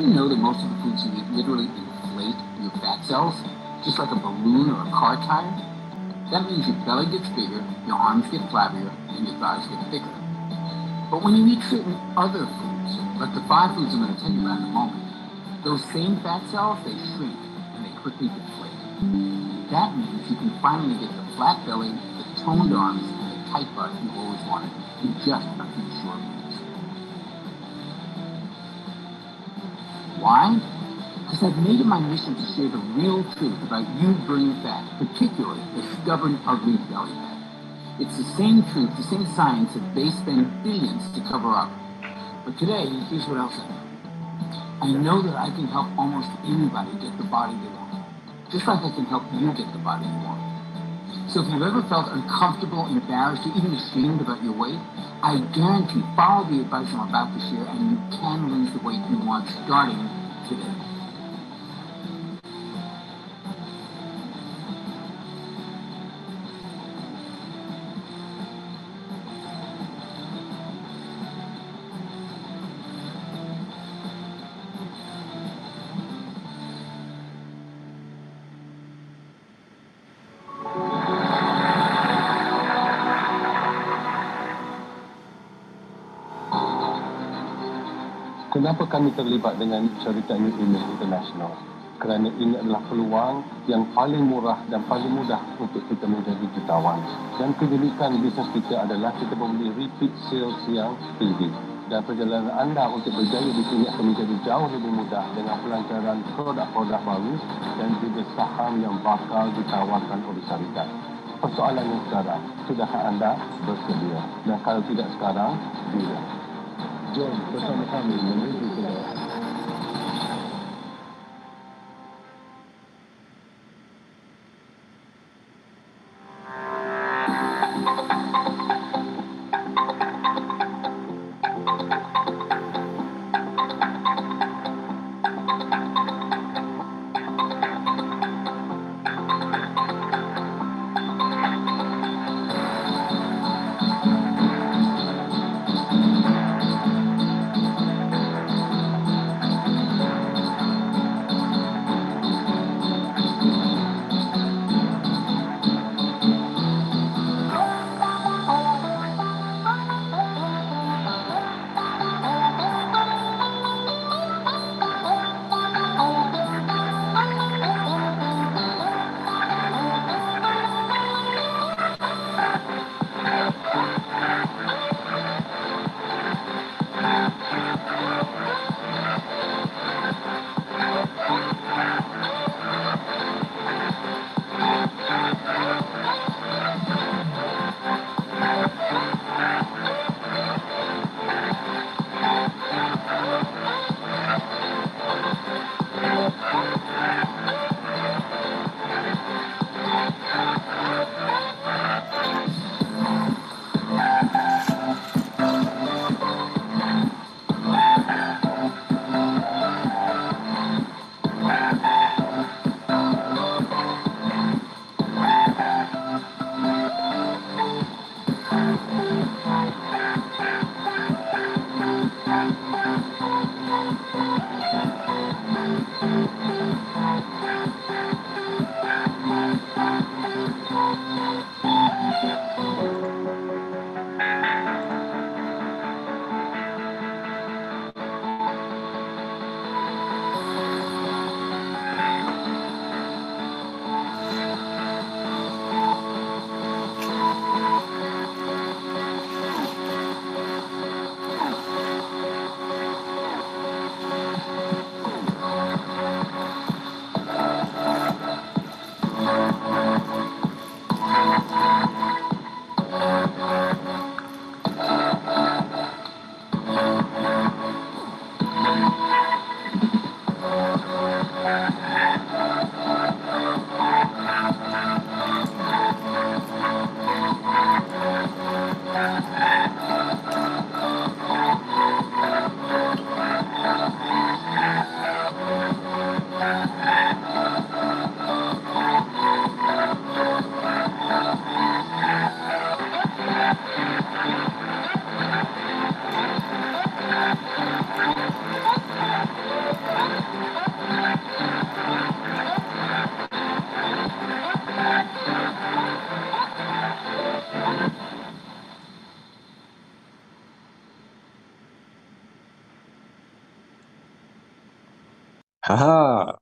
you know that most of the foods you eat literally inflate your fat cells, just like a balloon or a car tire? That means your belly gets bigger, your arms get flabbier, and your thighs get thicker. But when you eat certain other foods, like the five foods I'm going to tell you about in a moment, those same fat cells, they shrink and they quickly deflate. That means you can finally get the flat belly, the toned arms, and the tight butt you always wanted in just a few short minutes. Why? Because I've made it my mission to share the real truth about you burning fat, particularly the stubborn, ugly belly fat. It's the same truth, the same science that they spend billions to cover up. But today, here's what else I know. I know that I can help almost anybody get the body they want, just like I can help you get the body you want. So if you've ever felt uncomfortable and embarrassed or even ashamed about your weight, I guarantee follow the advice I'm about to share and you can lose the weight you want starting today. kenapa kami terlibat dengan syarikat New Image International? Kerana ini adalah peluang yang paling murah dan paling mudah untuk kita menjadi jutawan. Dan kedudukan bisnes kita adalah kita membeli repeat sales yang tinggi. Dan perjalanan anda untuk berjaya di sini akan menjadi jauh lebih mudah dengan pelancaran produk-produk baru dan juga saham yang bakal ditawarkan oleh syarikat. Persoalannya sekarang, sudahkah anda bersedia? Dan kalau tidak sekarang, bila? 用，在上面看你们。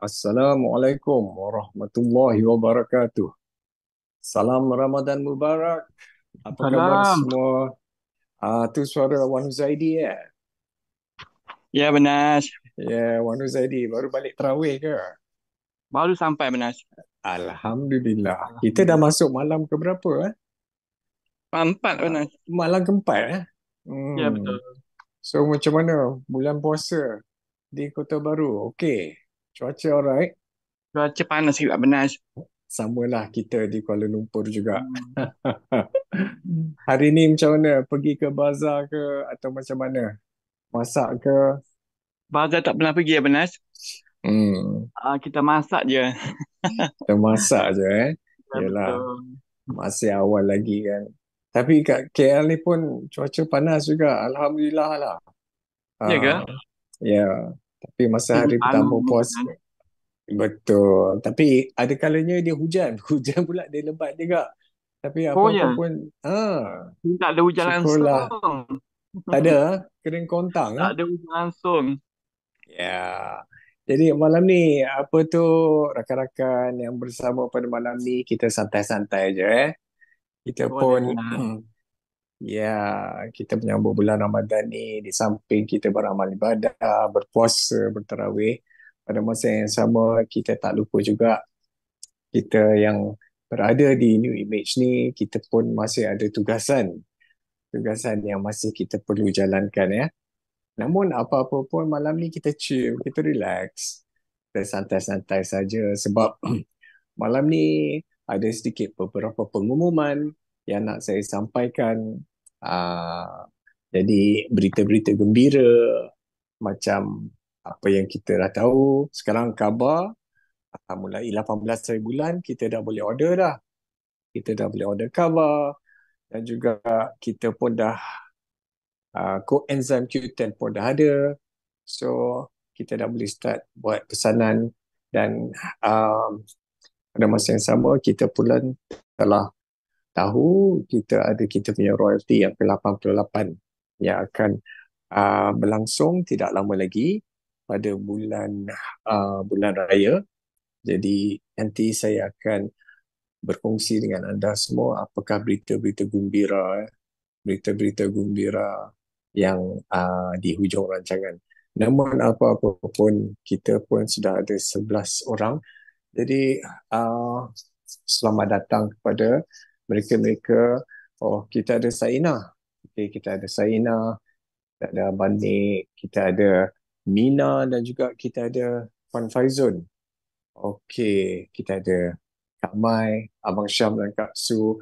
Assalamualaikum warahmatullahi wabarakatuh. Salam Ramadan Mubarak. Apa Salam. khabar semua? Ah, tu suara Wan Huzaidi eh? ya? Ya benar. Ya Wan Huzaidi baru balik terawih ke? Baru sampai benar. Alhamdulillah. Kita dah masuk malam ke berapa? Eh? Empat benar. Malam keempat eh? Hmm. Ya betul. So macam mana bulan puasa di Kota Baru? Okey. Cuaca alright. Cuaca panas juga benar. Sama lah kita di Kuala Lumpur juga. Hmm. Hari ni macam mana? Pergi ke bazar ke atau macam mana? Masak ke? Bazar tak pernah pergi ya benar. Hmm. Uh, kita masak je. kita masak je eh. Yalah. Masih awal lagi kan. Tapi kat KL ni pun cuaca panas juga. Alhamdulillah lah. Uh, ya ke? Ah, ya. Yeah. Tapi masa hari Ini pertama puasa kan? Betul. Tapi ada kalanya dia hujan. Hujan pula dia lebat juga. Tapi apa oh, ya? pun. Ya. Tak ada hujan langsung. Lah. Tak ada. Ha? Kering kontang. Ha? Tak ada hujan langsung. Ya. Jadi malam ni apa tu rakan-rakan yang bersama pada malam ni kita santai-santai je eh. Kita Boleh pun lah. Ya, kita menyambut bulan Ramadan ni di samping kita beramal ibadah, berpuasa, berterawih. Pada masa yang sama, kita tak lupa juga kita yang berada di New Image ni, kita pun masih ada tugasan. Tugasan yang masih kita perlu jalankan ya. Namun apa-apa pun malam ni kita chill, kita relax. Kita santai-santai saja sebab malam ni ada sedikit beberapa pengumuman yang nak saya sampaikan. Uh, jadi berita-berita gembira macam apa yang kita dah tahu sekarang khabar uh, mulai 18 hari bulan kita dah boleh order dah. Kita dah boleh order khabar dan juga kita pun dah uh, ah, coenzyme Q10 pun dah ada. So kita dah boleh start buat pesanan dan um, pada masa yang sama kita pula telah tahu kita ada kita punya royalty yang ke-88 yang akan uh, berlangsung tidak lama lagi pada bulan uh, bulan raya. Jadi nanti saya akan berkongsi dengan anda semua apakah berita-berita gembira eh, berita-berita gembira yang uh, di hujung rancangan. Namun apa-apa pun kita pun sudah ada 11 orang. Jadi uh, selamat datang kepada mereka-mereka oh kita ada Saina okay, kita ada Saina kita ada Bani kita ada Mina dan juga kita ada Fan Faizun okey kita ada Kak Mai Abang Syam dan Kak Su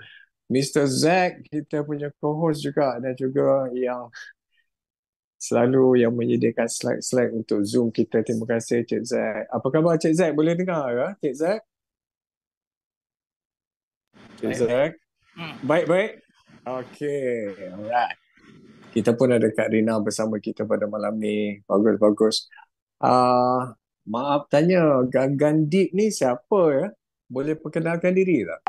Mr. Zack kita punya co-host juga dan juga yang selalu yang menyediakan slide-slide untuk Zoom kita. Terima kasih Cik Zack. Apa khabar Cik Zack? Boleh dengar ke ya, Cik Zack? Hmm. Baik. Baik, baik. Okay. Alright. Kita pun ada Kak Rina bersama kita pada malam ni. Bagus, bagus. Uh, maaf tanya, Gagan Deep ni siapa ya? Boleh perkenalkan diri tak?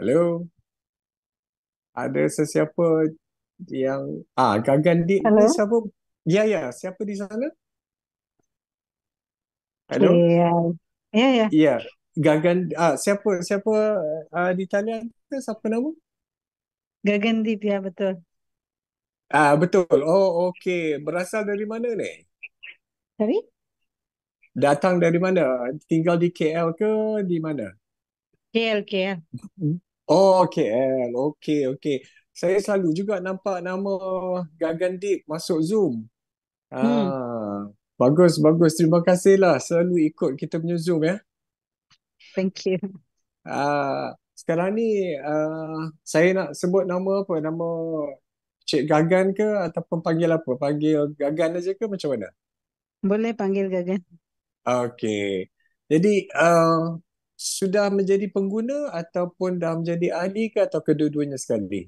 Hello? Ada sesiapa yang... Ah, Gagan Deep Hello? ni siapa? Ya, ya. Siapa di sana? Hello? Okay, uh... Ya. Ya, ya. Ya. Gagan ah siapa siapa ah, di talian tu siapa nama? Gagan Dipia ya, betul. Ah betul. Oh okey. Berasal dari mana ni? Sorry? Datang dari mana? Tinggal di KL ke di mana? KL, KL. Hmm. Oh KL. Okey, okey. Saya selalu juga nampak nama Gagan Dip masuk Zoom. Ah, hmm. Bagus, bagus. Terima kasih lah selalu ikut kita punya Zoom ya. Thank you. Uh, sekarang ni uh, saya nak sebut nama apa? Nama Cik Gagan ke ataupun panggil apa? Panggil Gagan aja ke macam mana? Boleh panggil Gagan. Okay. Jadi uh, sudah menjadi pengguna ataupun dah menjadi ahli ke atau kedua-duanya sekali?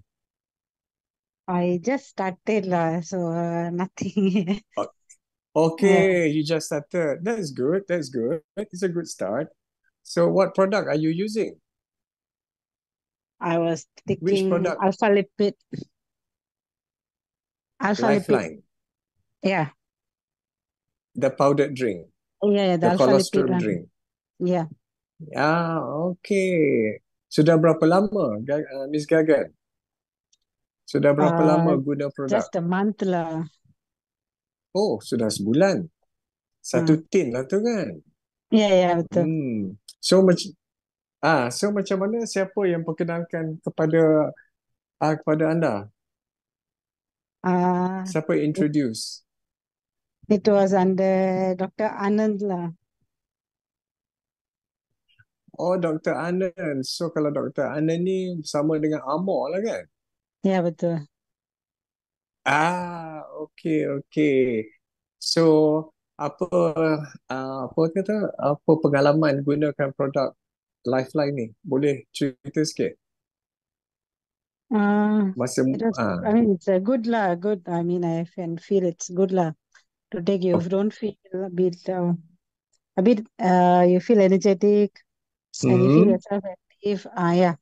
I just started lah, so uh, nothing. Oh, Okay, yeah. you just started. That's good. That's good. It's a good start. So, what product are you using? I was thinking alpha lipid. Alpha Lifeline. lipid. Yeah. The powdered drink. Yeah, the, the cholesterol lipid drink. Yeah. Yeah. okay. Sudah berapa lama, uh, Miss Gagan? Sudah berapa uh, lama guna produk? Just a month lah. Oh, sudah sebulan. Satu hmm. tin lah tu kan? Ya, yeah, ya, yeah, betul. Hmm. So, macam ah, so macam mana siapa yang perkenalkan kepada ah, kepada anda? Ah, uh, siapa introduce? Itu it was under Dr. Anand lah. Oh, Dr. Anand. So, kalau Dr. Anand ni sama dengan Amor lah kan? Ya, yeah, betul. Ah, okay, okay. So, apa uh, apa kata apa pengalaman gunakan produk Lifeline ni? Boleh cerita sikit? Uh, Masa, was, uh, I mean, it's a good lah. Good. I mean, I can feel it's good lah. To take you, oh. don't feel a bit. Uh, a bit. Uh, you feel energetic. Mm-hmm. And you feel hmm. yourself active. Ah, uh, yeah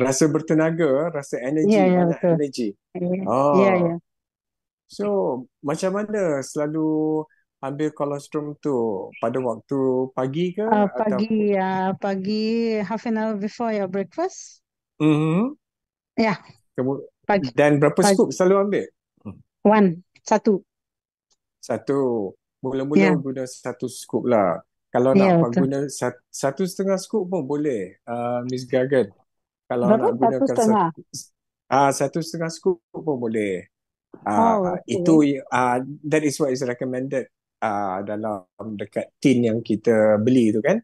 rasa bertenaga, rasa energi, yeah, yeah, banyak energi. Yeah. Oh. Yeah, yeah. Ya. So, macam mana selalu ambil kolostrum tu? Pada waktu pagi ke? Uh, pagi, ya. Uh, pagi, half an hour before your breakfast. Mm-hmm. Ya. Yeah. Dan berapa pagi. scoop selalu ambil? One. Satu. Satu. Mula-mula yeah. guna satu scoop lah. Kalau yeah, nak betul. guna satu setengah scoop pun boleh, uh, Miss Gagan kalau Berapa nak gunakan satu setengah ah satu setengah uh, scoop pun boleh ah uh, oh, okay. itu ah uh, that is what is recommended ah uh, dalam dekat tin yang kita beli tu kan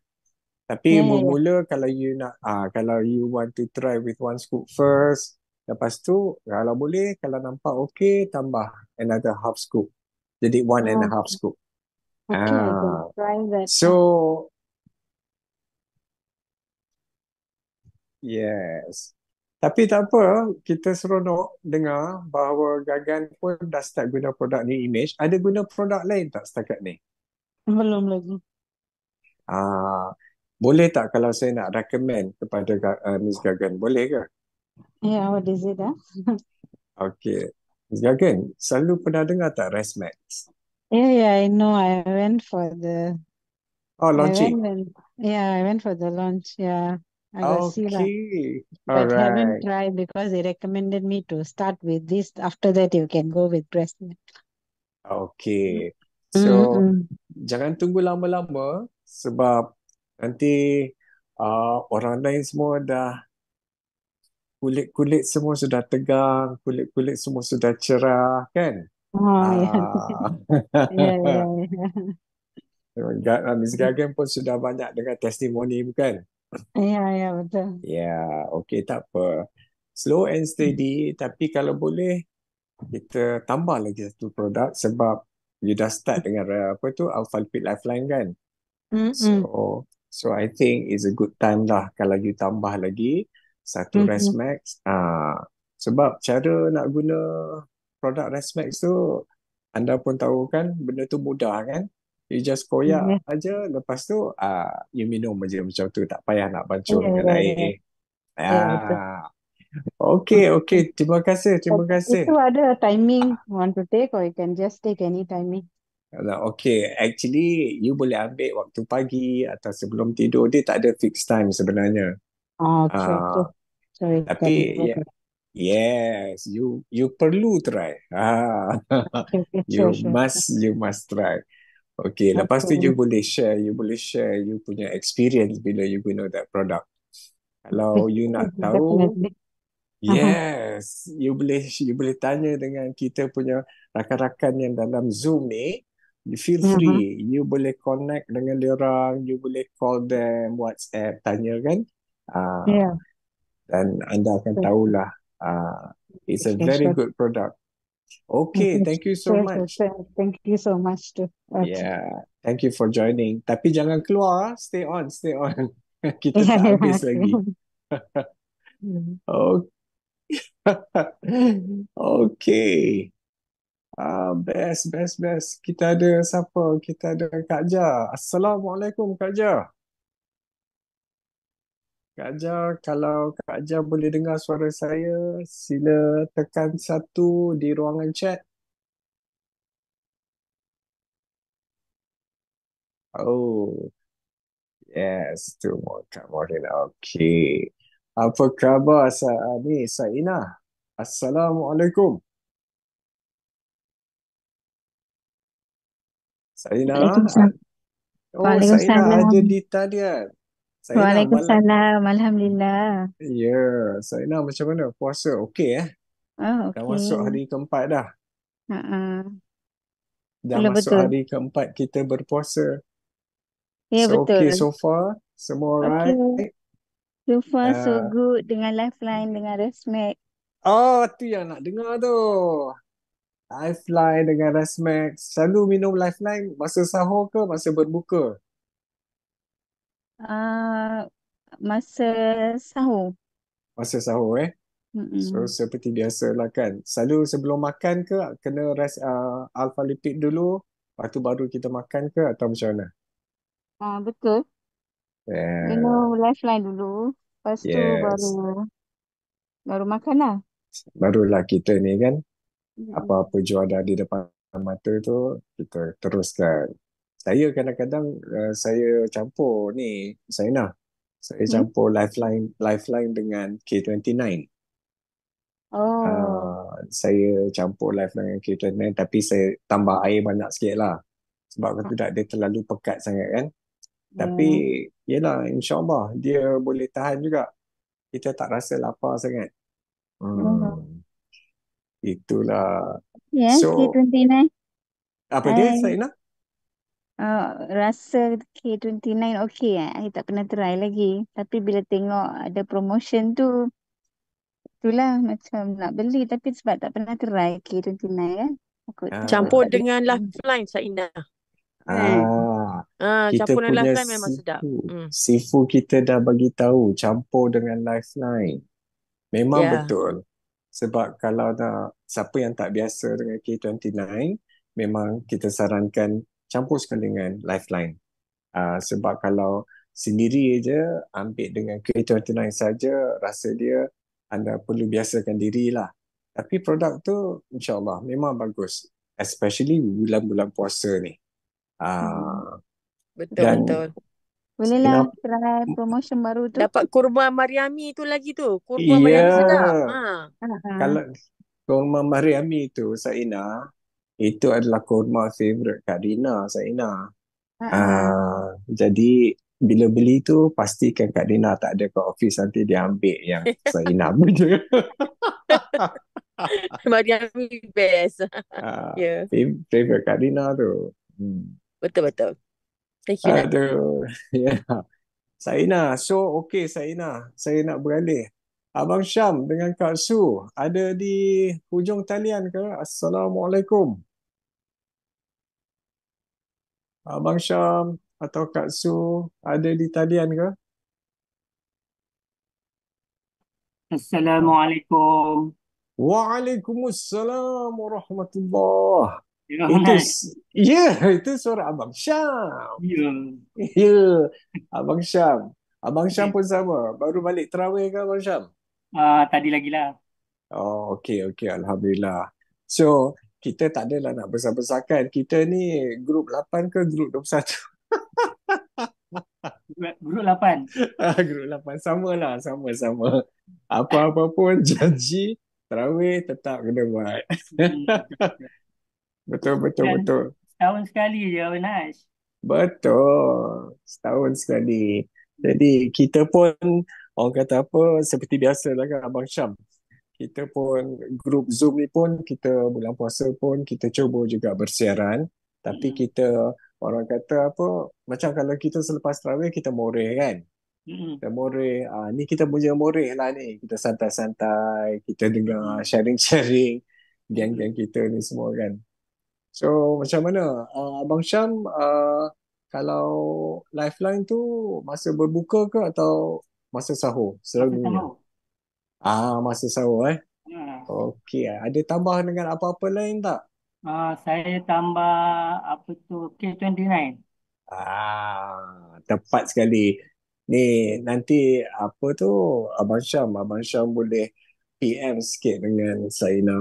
tapi yeah. mula kalau you nak ah uh, kalau you want to try with one scoop first lepas tu kalau boleh kalau nampak okay tambah another half scoop jadi one oh. and a oh, half scoop okay, ah. try that. so Yes. Tapi tak apa, kita seronok dengar bahawa Gagan pun dah start guna produk ni image. Ada guna produk lain tak setakat ni? Belum lagi. Ah, boleh tak kalau saya nak recommend kepada eh, Miss Gagan? Boleh ke? Ya, yeah, what is it? Eh? okay. Miss Gagan, selalu pernah dengar tak Resmax? Yeah, yeah, I know. I went for the... Oh, launching. yeah, I went for the launch, yeah. Agarsila. Okay. All but right. haven't tried because they recommended me to start with this. After that, you can go with breast milk. Okay. So, mm-hmm. jangan tunggu lama-lama sebab nanti uh, orang lain semua dah kulit-kulit semua sudah tegang, kulit-kulit semua sudah cerah, kan? Oh, ya. Ah. Ya, ya, ya. Miss Gagan pun sudah banyak dengan testimoni, bukan? Ya, yeah, ya yeah, betul. Ya, yeah, okey tak apa. Slow and steady hmm. tapi kalau boleh kita tambah lagi satu produk sebab you dah start dengan apa tu Alpha Lipid Lifeline kan. Mm-hmm. So so I think is a good time lah kalau you tambah lagi satu mm-hmm. Resmax ah uh, sebab cara nak guna produk Resmax tu anda pun tahu kan benda tu mudah kan. You just koyak yeah. Mm-hmm. aja lepas tu uh, you minum aja macam tu tak payah nak pancung yeah, dengan yeah, air. Yeah. Ah. Okay, okay. Terima kasih. Terima But kasih. Itu ada timing want to take or you can just take any timing. Okay, actually you boleh ambil waktu pagi atau sebelum tidur. Dia tak ada fixed time sebenarnya. Oh, ah. true, uh, Sorry. Tapi, yeah. Yes, you you perlu try. Ah. you must you must try. Okay, lepas tu you boleh share, you boleh share you punya experience bila you guna that product. Kalau you nak tahu, yes, you boleh you boleh tanya dengan kita punya rakan-rakan yang dalam Zoom ni. You feel free, uh-huh. you boleh connect dengan orang, you boleh call them, WhatsApp, tanya kan. Uh, ah, yeah. Dan anda akan tahulah, uh, it's a very good product. Okay, thank you so much. Thank you so much too. Okay. Yeah, thank you for joining. Tapi jangan keluar, ah. stay on, stay on. Kita tak habis lagi. okay. okay. Ah, best, best, best. Kita ada siapa? Kita ada Kak Ja. Assalamualaikum Kak Ja. Kak Aja, kalau Kak Aja boleh dengar suara saya, sila tekan satu di ruangan chat. Oh, yes, two more, two more. Okay. Apa khabar saya ni, Saina? Assalamualaikum. Saina. Oh, Saina ada di talian. Saya Waalaikumsalam. Malam. Alhamdulillah. Ya, yeah. saya nak macam mana? Puasa okey eh? Oh, ah, okay. Dah masuk hari keempat dah. Uh-uh. Dah Kalau masuk betul. hari keempat kita berpuasa. Ya, yeah, so, betul. Okay, so far, semua orang. So far, uh, so good dengan Lifeline, dengan resmek. Oh, tu yang nak dengar tu. Lifeline dengan Resmac. Selalu minum Lifeline masa sahur ke masa berbuka? Uh, masa sahur. Masa sahur eh. So seperti biasa lah kan. Selalu sebelum makan ke kena rest uh, ah, alfa lipid dulu. Lepas tu baru kita makan ke atau macam mana? Uh, betul. Yeah. Kena lifeline dulu. Lepas tu baru baru makan lah. Barulah kita ni kan. mm Apa-apa juara di depan mata tu kita teruskan saya kadang-kadang uh, saya campur ni saya nak saya hmm. campur hmm? lifeline lifeline dengan K29 oh uh, saya campur lifeline dengan K29 tapi saya tambah air banyak sikit lah sebab kata ah. tak dia terlalu pekat sangat kan tapi hmm. yelah insyaAllah dia boleh tahan juga kita tak rasa lapar sangat hmm. Oh. itulah Yeah so, K29 apa dia Saina? Uh, rasa K29 okey eh. Saya tak pernah try lagi. Tapi bila tengok ada promotion tu, itulah macam nak beli. Tapi sebab tak pernah try K29 kan. Eh. Ah. Ah. Ah, campur dengan beli. lifeline, Saina. Ah, kita uh, campur dengan lifeline sifu. memang sedap. Hmm. Sifu kita dah bagi tahu campur dengan lifeline. Memang yeah. betul. Sebab kalau nak, siapa yang tak biasa dengan K29, memang kita sarankan campurkan dengan lifeline. Uh, sebab kalau sendiri aja ambil dengan K29 saja rasa dia anda perlu biasakan dirilah. Tapi produk tu insyaAllah memang bagus. Especially bulan-bulan puasa ni. Betul-betul. Ah, hmm. Betul. Bolehlah kenapa, try promotion baru tu. Dapat kurma mariami tu lagi tu. Kurma yeah. mariami sedap. Ha. Ha, ha. Kalau kurma mariami tu Saina, itu adalah kurma favorite Kak Rina, Saina. Uh, jadi bila beli tu pastikan Kak Rina tak ada kat ofis nanti dia ambil yang Saina punya. Sebab dia ambil best. Uh, ah, yeah. favourite Kak Rina tu. Betul-betul. Hmm. Thank you. Aduh. Yeah. Saina, so okay Saina. Saya nak beralih. Abang Syam dengan Kak Su ada di hujung talian ke? Assalamualaikum. Abang ah, Syam atau Kak Su ada di talian ke? Assalamualaikum. Waalaikumsalam warahmatullahi. Ya, itu hai. ya itu suara abang Syam. Ya. Ya, abang Syam. Abang Syam ya. pun sama. Baru balik terawih ke abang Syam? Ah, uh, tadi lagilah. Oh, Okay, okay, alhamdulillah. So, kita tak adalah nak besar-besarkan. Kita ni grup 8 ke grup 21? grup 8. Ah, grup 8. Sama lah, sama-sama. Apa-apa pun janji, terawih tetap kena buat. betul, betul, Dan betul. Setahun sekali je, Awanaj. Betul. Setahun sekali. Jadi kita pun orang kata apa seperti biasa lah kan Abang Syam kita pun grup Zoom ni pun kita bulan puasa pun kita cuba juga bersiaran tapi hmm kita orang kata apa macam kalau kita selepas tarawih kita moreh kan hmm. kita moreh ha, ni kita punya moreh lah ni kita santai-santai kita dengar hmm. sharing-sharing hmm. geng-geng kita ni semua kan so macam mana uh, abang Syam uh, kalau lifeline tu masa berbuka ke atau masa sahur selalunya sahur. Ah, masa sahur eh. Ha. Okey. Eh. Ada tambah dengan apa-apa lain tak? Ah, saya tambah apa tu K29. Ah, tepat sekali. Ni nanti apa tu Abang Syam, Abang Syam boleh PM sikit dengan Saina.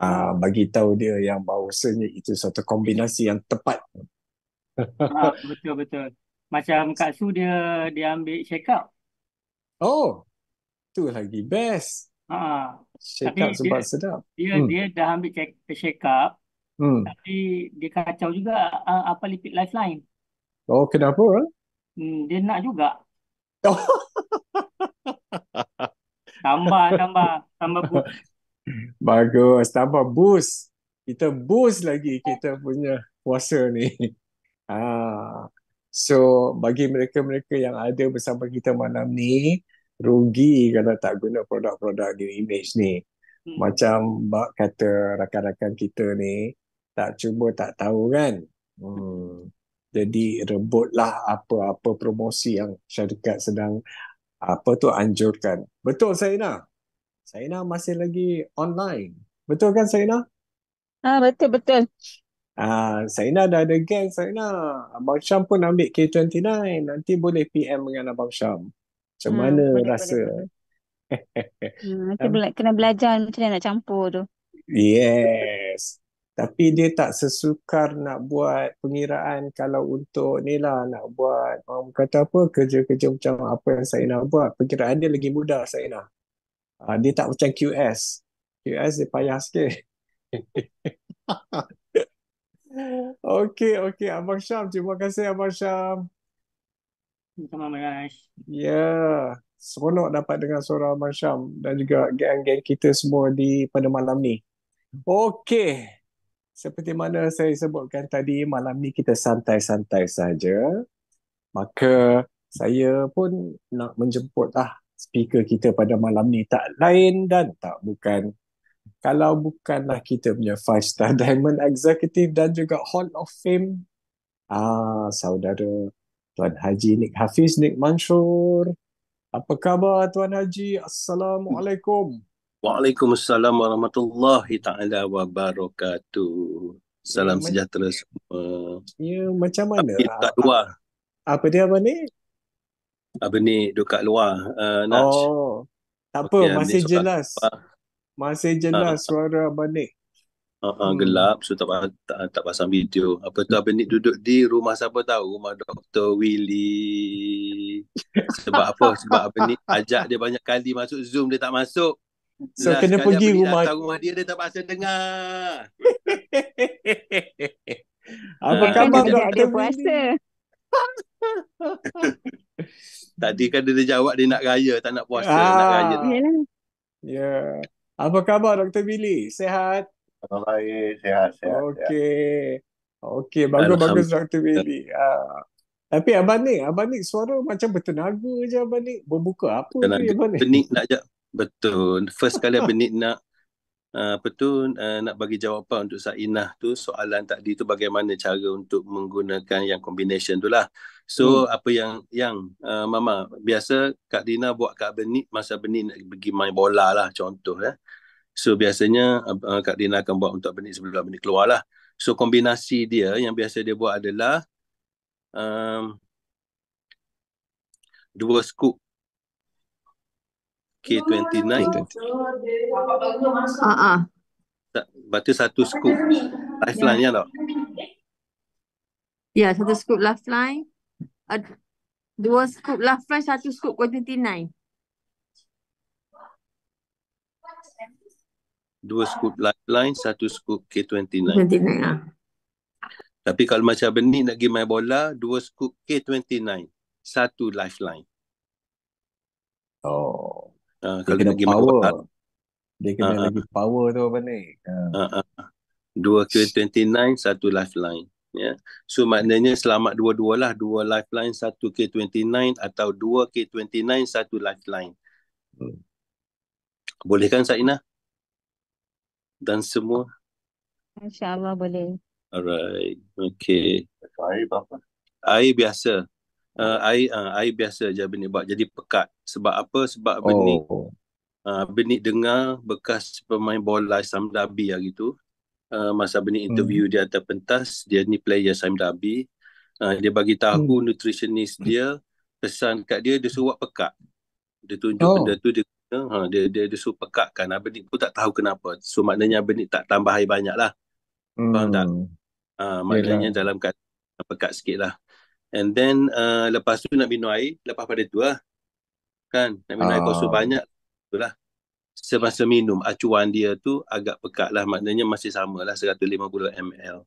Ah, bagi tahu dia yang bahawasanya itu satu kombinasi yang tepat. Ah, betul betul. Macam Kak Su dia dia ambil check up. Oh, Tu lagi best. Ha. Shake tapi up sebab dia, sedap. Dia, hmm. dia dah ambil ke shake up. Hmm. Tapi dia kacau juga uh, apa lipid lifeline. Oh, kenapa? Hmm, dia nak juga. tambah, tambah. Tambah boost. Bagus. Tambah boost. Kita boost lagi kita punya puasa ni. Ah. So, bagi mereka-mereka yang ada bersama kita malam ni, rugi kalau tak guna produk-produk new image ni. Hmm. Macam bak kata rakan-rakan kita ni tak cuba tak tahu kan. Hmm. Jadi rebutlah apa-apa promosi yang syarikat sedang apa tu anjurkan. Betul Saina? Saina masih lagi online. Betul kan Saina? Ah betul betul. Ah Saina dah ada geng Saina. Abang Syam pun ambil K29. Nanti boleh PM dengan Abang Syam. Macam hmm, mana boleh, rasa. Boleh, boleh. hmm, kena belajar macam mana nak campur tu. Yes. Tapi dia tak sesukar nak buat pengiraan kalau untuk ni lah nak buat orang kata apa kerja-kerja macam apa yang saya nak buat. Pengiraan dia lagi mudah saya nak. Uh, dia tak macam QS. QS dia payah sikit. okay, okay. Abang Syam. Terima kasih Abang Syam. Sama-sama guys. Ya, yeah. seronok dapat dengan suara Abang Syam dan juga geng-geng kita semua di pada malam ni. Okey. Seperti mana saya sebutkan tadi, malam ni kita santai-santai saja. Maka saya pun nak menjemputlah speaker kita pada malam ni tak lain dan tak bukan kalau bukanlah kita punya five star diamond executive dan juga hall of fame ah saudara Tuan Haji Nik Hafiz Nik Mansur. Apa khabar Tuan Haji? Assalamualaikum. Waalaikumsalam warahmatullahi taala wabarakatuh. Salam ya, sejahtera semua. Ya, macam mana? Abis dekat luar. Apa dia apa ni? Apa ni dekat luar? Uh, Oh. Tak apa, okay, ah. masih, jelas. masih jelas. Masih jelas suara abang ni. Uh, uh, gelap so tak, tak, tak pasang video apa tu apa ni duduk di rumah siapa tahu rumah Dr. Willy sebab apa sebab apa ni ajak dia banyak kali masuk zoom dia tak masuk so nah, kena pergi rumah rumah dia dia tak pasang dengar apa nah, ha. khabar dia ada puasa tadi kan dia, dia jawab dia nak raya tak nak puasa ah. nak raya ya yeah. apa khabar Dr. Willy sehat Baik, sehat, sehat. Okey. Okey, bagus-bagus Dr. Baby. Ah. Tapi Abang Nik, Abang Nik suara macam bertenaga je Abang Nik. Berbuka apa tu Abang Nik? Benik nak jawab. Betul. First kali Abang Nik nak uh, uh, nak bagi jawapan untuk Sainah tu soalan tadi tu bagaimana cara untuk menggunakan yang combination tu lah. So hmm. apa yang yang uh, Mama biasa Kak Dina buat kak Benik masa Benik nak pergi main bola lah contoh. Eh. So biasanya uh, Kak Dina akan buat untuk benih sebelum benih keluar lah. So kombinasi dia yang biasa dia buat adalah um, dua scoop K29. Ah ah. Batu satu scoop lifeline ya tak? Ya, satu scoop lifeline. Uh, dua scoop lifeline, satu scoop K29. dua scoop lifeline, satu scoop K29. 29. Ah. Tapi kalau macam Benik nak pergi main bola, dua scoop K29, satu lifeline. Oh. Uh, kalau nak pergi power, bola. Dia kena uh ah, lagi power tu apa ni. Dua Q29, satu lifeline. Ya. Yeah. So maknanya selamat dua-dua lah. Dua lifeline, satu K29 atau dua K29, satu lifeline. Hmm. Bolehkan Sainah? dan semua? InsyaAllah boleh. Alright. Okay. Air apa? Air biasa. Uh, oh. air, uh, air biasa je benik buat. Jadi pekat. Sebab apa? Sebab oh. benik. Uh, benik dengar bekas pemain bola Sam Dabi hari tu. Uh, masa benik interview hmm. dia atas pentas. Dia ni player Sam Dabi. Uh, dia bagi tahu hmm. nutritionist dia. Pesan kat dia, dia suruh buat pekat. Dia tunjuk oh. benda tu, dia Ya, ha, dia, dia, dia suruh pekatkan. Abang pun tak tahu kenapa. So maknanya Abang tak tambah air banyak lah. Hmm. Faham tak? Hmm. Ha, maknanya yeah. dalam keadaan pekat sikit lah. And then uh, lepas tu nak minum air. Lepas pada tu lah. Kan? Nak minum ah. air kosong ah. banyak. Itulah. Semasa minum acuan dia tu agak pekat lah. Maknanya masih sama lah 150 ml.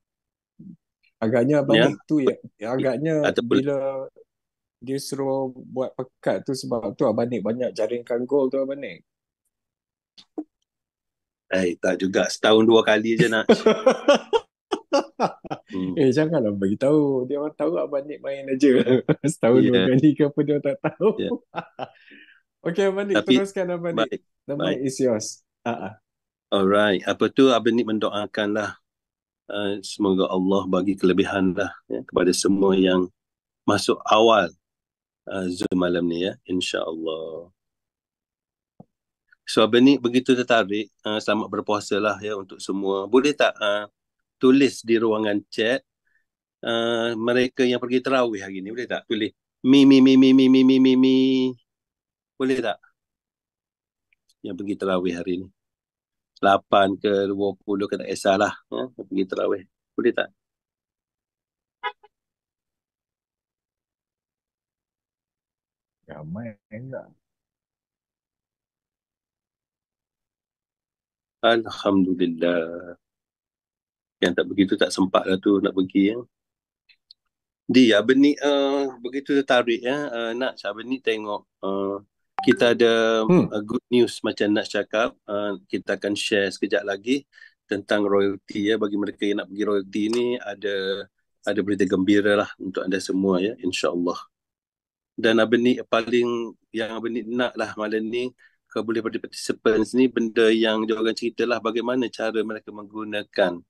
Agaknya abang ya. itu ya. Agaknya Atau bila dia suruh buat pekat tu sebab tu Abang Nik banyak jaringkan gol tu Abang Nik? Eh, tak juga. Setahun dua kali je nak. hmm. Eh, janganlah bagi tahu. Dia orang tahu Abang Nik main aja. Setahun yeah. dua kali ke apa dia tak tahu. Yeah. Okey Abang Nik, Tapi, teruskan Abang baik. Nik. is yours. Uh-uh. Alright. Apa tu Abang mendoakan lah. Uh, semoga Allah bagi kelebihan lah ya, kepada semua yang masuk awal uh, Zoom malam ni ya. InsyaAllah. So abang ni begitu tertarik. Uh, selamat berpuasa lah ya untuk semua. Boleh tak uh, tulis di ruangan chat uh, mereka yang pergi terawih hari ni. Boleh tak tulis? Mi, mi, mi, mi, mi, mi, mi, mi, mi. Boleh tak? Yang pergi terawih hari ni. 8 ke 20 ke tak kisahlah. Ya, pergi terawih. Boleh tak? Ramai enggak. Alhamdulillah. Yang tak begitu tak sempat lah tu nak pergi ya. Dia berni uh, eh, begitu tertarik ya. Uh, nak siapa tengok uh, kita ada hmm. uh, good news macam nak cakap uh, kita akan share sekejap lagi tentang royalty ya bagi mereka yang nak pergi royalty ni ada ada berita gembira lah untuk anda semua ya insyaallah dan apa ni paling yang apa ni nak lah malam ni kalau boleh pada participants ni benda yang dia orang ceritalah bagaimana cara mereka menggunakan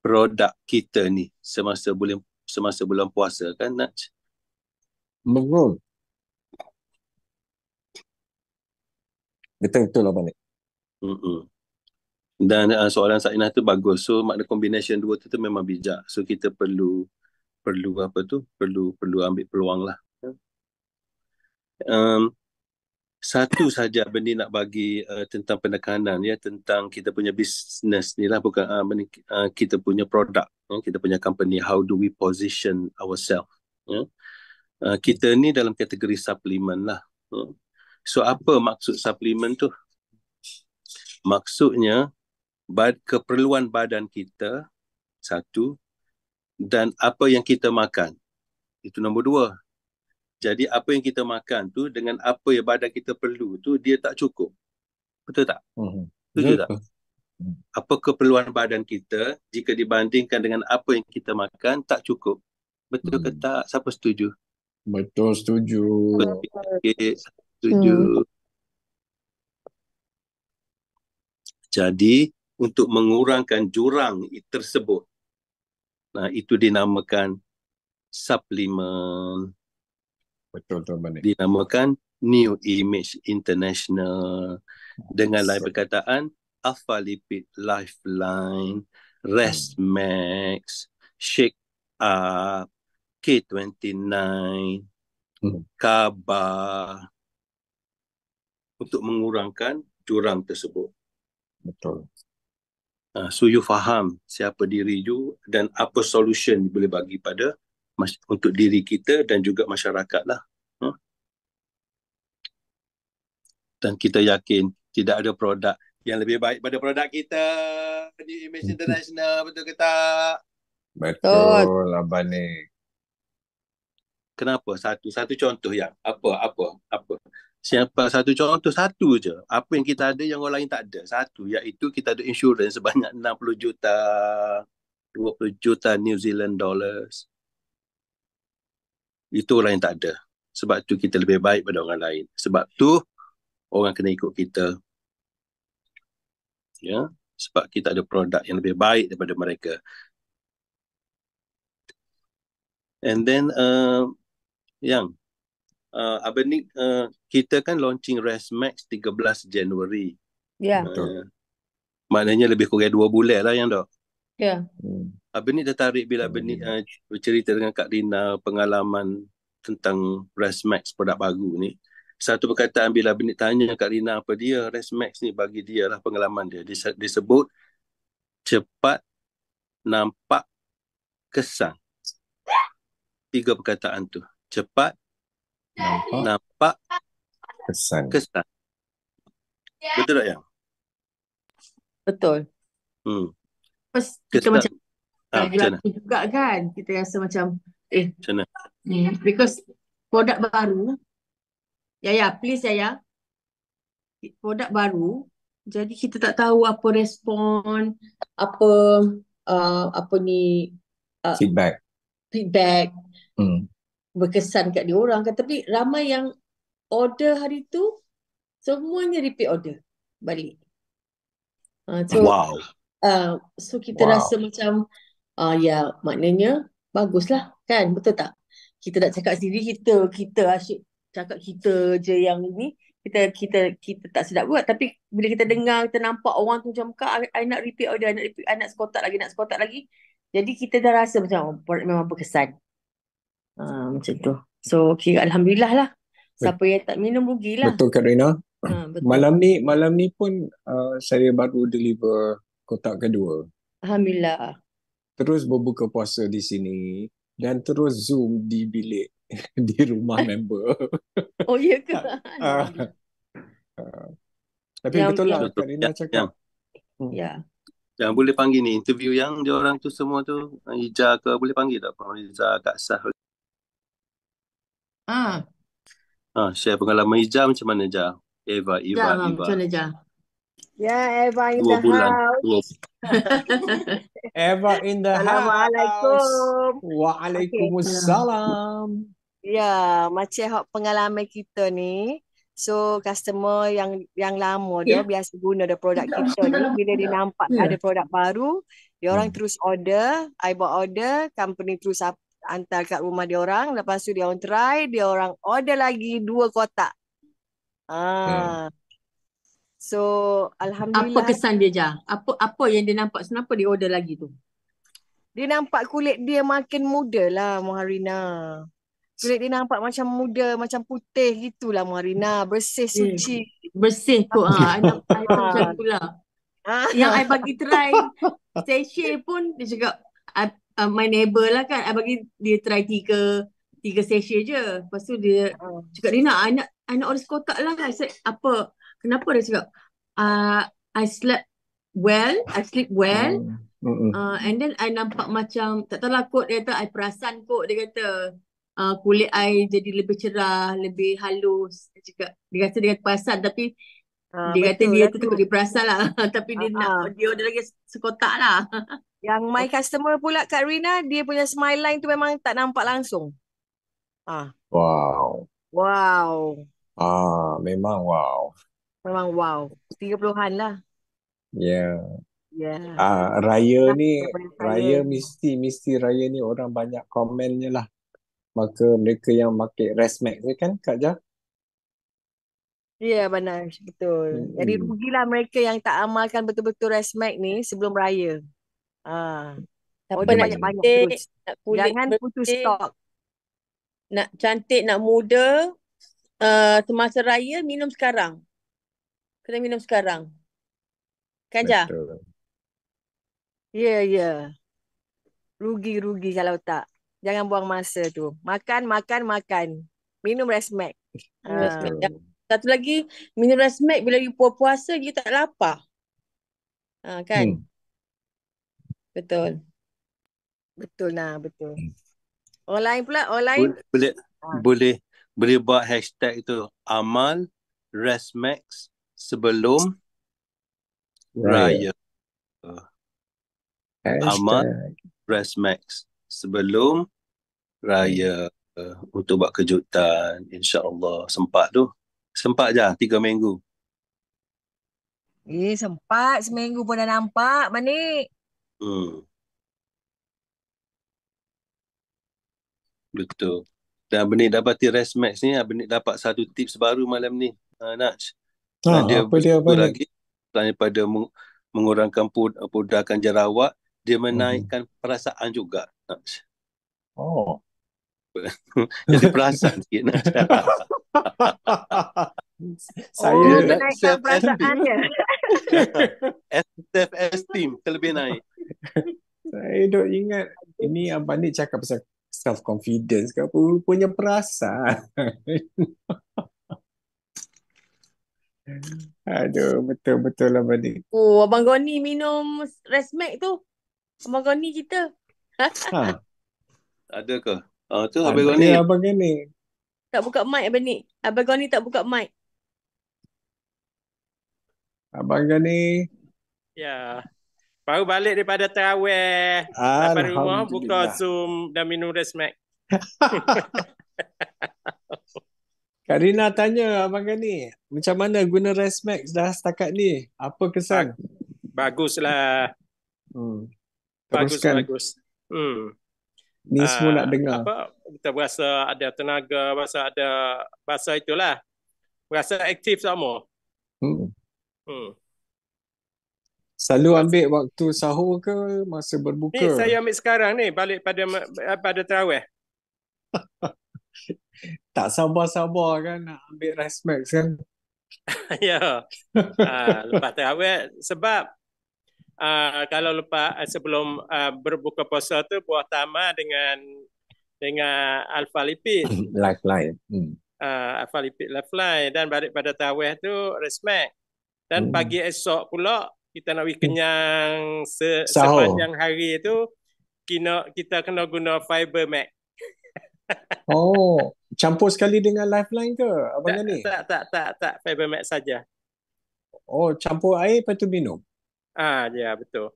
produk kita ni semasa bulan semasa bulan puasa kan Nach? Mengul. betul itulah balik. Mm-mm. Dan uh, soalan Sainah tu bagus. So makna combination dua tu, tu memang bijak. So kita perlu perlu apa tu? Perlu perlu ambil peluang lah um, satu saja benda nak bagi uh, tentang penekanan ya tentang kita punya bisnes ni lah bukan uh, uh, kita punya produk ya, kita punya company how do we position ourselves ya. uh, kita ni dalam kategori suplemen lah ya. so apa maksud suplemen tu maksudnya bad, keperluan badan kita satu dan apa yang kita makan itu nombor dua jadi apa yang kita makan tu dengan apa yang badan kita perlu tu dia tak cukup. Betul tak? Mhm. Betul mm-hmm. tak? Apa keperluan badan kita jika dibandingkan dengan apa yang kita makan tak cukup. Betul mm. ke mhm. tak? Siapa setuju? Betul setuju. Okay, setuju. Mm. Jadi untuk mengurangkan jurang tersebut. Nah, itu dinamakan suplemen. Betul Tuan Manik. Dinamakan New Image International dengan lain perkataan Alpha Lipid Lifeline, Rest hmm. Max, Shake Up, K29, hmm. Kaba untuk mengurangkan jurang tersebut. Betul. Uh, so you faham siapa diri you dan apa solution boleh bagi pada untuk diri kita dan juga masyarakat lah. Hmm. Dan kita yakin tidak ada produk yang lebih baik pada produk kita di Image International. Betul ke tak? Betul, betul. Abang Kenapa? Satu satu contoh yang apa, apa, apa. Siapa satu contoh satu je. Apa yang kita ada yang orang lain tak ada. Satu iaitu kita ada insurans sebanyak 60 juta 20 juta New Zealand dollars. Itu orang yang tak ada. Sebab tu kita lebih baik pada orang lain. Sebab tu orang kena ikut kita. Ya, sebab kita ada produk yang lebih baik daripada mereka. And then uh, yang uh, Abang ni uh, kita kan launching ResMax 13 Januari. Ya. Yeah. Uh, maknanya lebih kurang 2 bulan lah yang dok. Ya. Yeah. Hmm uh, benih tertarik bila benih uh, bercerita dengan Kak Rina pengalaman tentang Resmax produk baru ni. Satu perkataan bila benih tanya Kak Rina apa dia Resmax ni bagi dia lah pengalaman dia. Dis- disebut cepat nampak kesan. Tiga perkataan tu. Cepat nampak, nampak kesan. kesan. Betul tak yang Betul. Hmm. Pes, kita macam ha, ah, berlaku juga kan kita rasa macam eh macam yeah, because produk baru ya ya please ya ya produk baru jadi kita tak tahu apa respon apa uh, apa ni uh, feedback feedback hmm. berkesan kat dia orang kata tapi ramai yang order hari tu semuanya repeat order balik uh, so, wow uh, so kita wow. rasa macam Ah uh, ya, maknanya baguslah kan? Betul tak? Kita tak cakap sendiri kita, kita asyik cakap kita je yang ni kita kita kita tak sedap buat tapi bila kita dengar kita nampak orang tu macam kak I, I nak repeat order oh, I nak repeat I sekotak lagi nak sekotak lagi jadi kita dah rasa macam oh, memang berkesan uh, macam tu so okay, Alhamdulillah lah siapa yang tak minum rugilah betul Kak Rina ha, ah, malam ni malam ni pun uh, saya baru deliver kotak kedua Alhamdulillah terus berbuka puasa di sini dan terus zoom di bilik di rumah member. Oh iya ke? Ah, ah. Ah. Tapi yang, betul lah yang, Karina yang, cakap. Yang, hmm. ya. Yang boleh panggil ni interview yang dia orang tu semua tu Ija ke boleh panggil tak Pak Ija Kak Sah. Ah. Ha. share pengalaman Ija macam mana Ija? Eva, Eva, ya, Eva. Macam mana Ija? Ya, Eva in dua the bulan. house. Eva in the house. Assalamualaikum. Waalaikumsalam. Okay. Ya, macam hok pengalaman kita ni. So customer yang yang lama yeah. dia ya. biasa guna the produk ya. kita ni bila dia nampak yeah. ada produk baru, dia orang hmm. terus order, I buat order, company terus hantar kat rumah dia orang, lepas tu dia orang try, dia orang order lagi dua kotak. Ah. Hmm. So alhamdulillah. Apa kesan dia Ja? Apa apa yang dia nampak? Kenapa dia order lagi tu? Dia nampak kulit dia makin muda lah Muharina. Kulit dia nampak macam muda, macam putih gitulah Muharina. Bersih, eh, suci. Hmm. Bersih tu. Ha. Ah. macam tu lah. Ah. yang I bagi try sachet pun dia cakap I, uh, ah, ah, my neighbor lah kan. I bagi dia try tiga tiga sesi je. Lepas tu dia cakap Rina, I nak, I nak order sekotak lah. I said, apa? kenapa dia cakap uh, I slept well I sleep well uh, and then I nampak macam tak tahu lah kot dia kata I perasan kot dia kata uh, kulit I jadi lebih cerah lebih halus dia cakap dia kata dia kata perasan tapi Uh, dia betul, kata dia lah. tu takut dia perasan lah. Tapi dia uh-huh. nak dia ada lagi sekotak lah. Yang my customer pula Kak Rina, dia punya smile line tu memang tak nampak langsung. Ah. Wow. Wow. Ah, memang wow memang wow. 30-an lah. Ya. Yeah. Ya. Yeah. Uh, raya nah, ni, raya mesti, mesti raya ni orang banyak komennya lah. Maka mereka yang pakai resmax ni kan Kak Jah? Ya yeah, benar, betul. Mm-hmm. Jadi rugilah mereka yang tak amalkan betul-betul resmax ni sebelum raya. Uh. Tak apa nak cantik, kulit Jangan putus stok. Nak cantik, nak muda, uh, semasa raya minum sekarang kena minum sekarang. Kan Jah? Betul. Ya, ya. Rugi-rugi kalau tak. Jangan buang masa tu. Makan, makan, makan. Minum resmek. Ha. Ah. Satu lagi, minum resmek bila you puasa, you tak lapar. Ha, kan? Hmm. Betul. Betul nah, betul. Orang lain pula, orang lain. Boleh, ha. boleh, boleh buat hashtag itu. Amal, resmex, sebelum ah, ya. raya. raya. Amat Rest Max sebelum raya uh, untuk buat kejutan insyaallah sempat tu sempat je lah, tiga minggu eh sempat seminggu pun dah nampak manik hmm. betul dan benih dapat ti rest max ni benih dapat satu tips baru malam ni uh, Naj. Ha, dia apa dia apa lagi? Selain daripada mengurangkan pudakan eh, jerawat, dia hmm. menaikkan hmm. perasaan juga. Oh. Jadi perasaan sikit. saya oh, menaikkan perasaannya. Self esteem terlebih naik. Saya dok ingat ini abang ni cakap pasal self confidence ke apa rupanya perasaan. Aduh, betul-betul lah Badi. Oh, Abang Goni minum resmek tu. Abang Goni kita. Ha. Ada ke? Ah, tu Abang Goni. Abang Goni. Tak buka mic Abang ni. Abang Goni tak buka mic. Abang Goni. Ya. Baru balik daripada Terawih. Dari rumah buka Zoom dan minum resmek. Kak Rina tanya Abang ni, macam mana guna Resmax dah setakat ni? Apa kesan? Baguslah. Hmm. Bagus, bagus. Hmm. Ni semua uh, nak ah, dengar. Apa, kita rasa ada tenaga, rasa ada bahasa itulah. Rasa aktif sama. Hmm. Hmm. Selalu ambil waktu sahur ke masa berbuka? Ni saya ambil sekarang ni, balik pada eh, pada terawih. tak sabar-sabar kan nak ambil rice max kan. ya. Uh, lepas terawih sebab uh, kalau lepas uh, sebelum uh, berbuka puasa tu buah tama dengan dengan alfa lipid lifeline. Hmm. Uh, hmm. alfa lipid lifeline dan balik pada tarawih tu respect. Dan hmm. pagi esok pula kita nak pergi hmm. kenyang se- sepanjang hari tu kita kena guna fiber mac. Oh, campur sekali dengan lifeline ke abang ni? Tak tak tak tak fiber mat saja. Oh, campur air lepas tu minum. Ah, ya betul.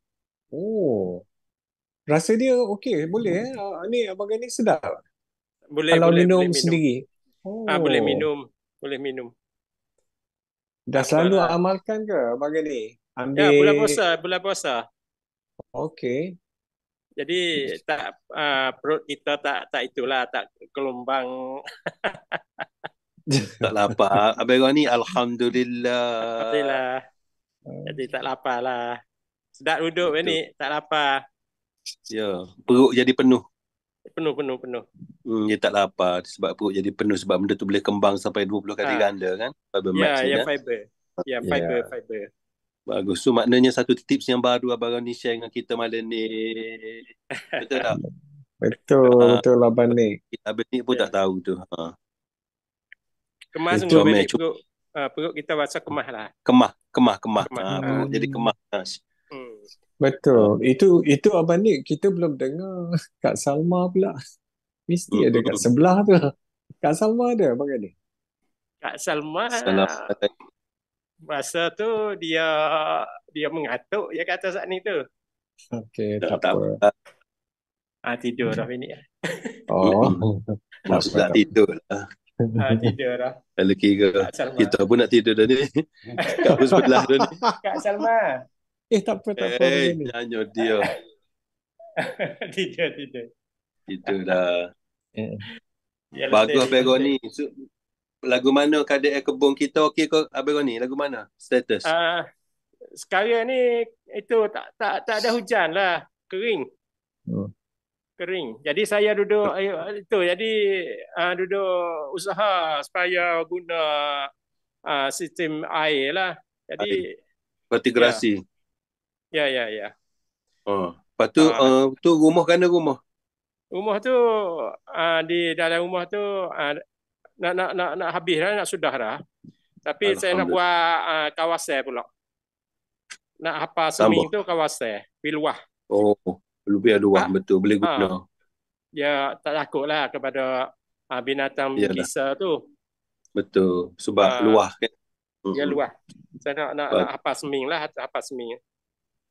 Oh. Rasa dia okey, boleh eh. Hmm. Ah, ni abang ni sedap. Boleh Kalau boleh, minum, boleh minum sendiri. Ah, oh. Ah, boleh minum, boleh minum. Dah selalu ah. amalkan ke abang ni? Ambil... Ya, bulan puasa, bulan puasa. Okey. Jadi tak uh, perut kita tak tak itulah tak gelombang. tak lapar. Abang ni alhamdulillah. Alhamdulillah. Jadi tak lapar lah. Sedap duduk ni tak lapar. Ya, perut jadi penuh. Penuh penuh penuh. Hmm, dia tak lapar sebab perut jadi penuh sebab benda tu boleh kembang sampai 20 kali ha. ganda kan? Fiber ya, max, ya, kan? ya, ya, fiber. Ya, fiber, yeah. fiber. Bagus tu maknanya satu tips yang baru Abang Rani share dengan kita malam ni. Betul tak? Betul, ha. betul Abang ni Abang Nik pun yeah. tak tahu tu. Ha. Kemas dengan Abang Nik perut, kita rasa kemas lah. Kemah, kemah, kemah. kemah. Ha, hmm. jadi kemah. Hmm. Betul. Itu itu Abang ni kita belum dengar Kak Salma pula. Mesti hmm. ada kat sebelah tu. Kak Salma ada Abang Nik? Kak Salma. Salam masa tu dia dia mengatuk ya kata saat ni tu. Okey, tak, tak apa. apa. Ah ha, tidur dah hmm. ini. Oh. Masuk tidur lah. Ha, tidur lah. Kalau kira kita pun nak tidur dah ni. Kak Bus Kak Salma. Eh tak apa tak apa. Eh, hey, nyanyi dia. tidur tidur. Tidur dah. Eh. Bagus pegoni lagu mana kadek air kebun kita okey ke abang ni lagu mana status uh, sekarang ni itu tak tak tak ada hujan lah kering hmm. kering jadi saya duduk itu eh, eh, jadi uh, duduk usaha supaya guna uh, sistem air lah jadi vertigrasi ya. ya ya ya oh lepas tu uh, uh, tu rumah kena rumah Rumah tu uh, di dalam rumah tu uh, nak nak nak nak habis dah nak sudah dah. Tapi saya nak buat uh, ah, kawasan pula. Nak apa seming tu kawasan, piluah. Oh, lebih luah ha? betul boleh guna. Ah. Lah. Ya, tak takutlah kepada uh, binatang kisah tu. Betul, sebab ha. luah kan. Ya luah. Saya nak nak, nak apa seming lah, apa seming.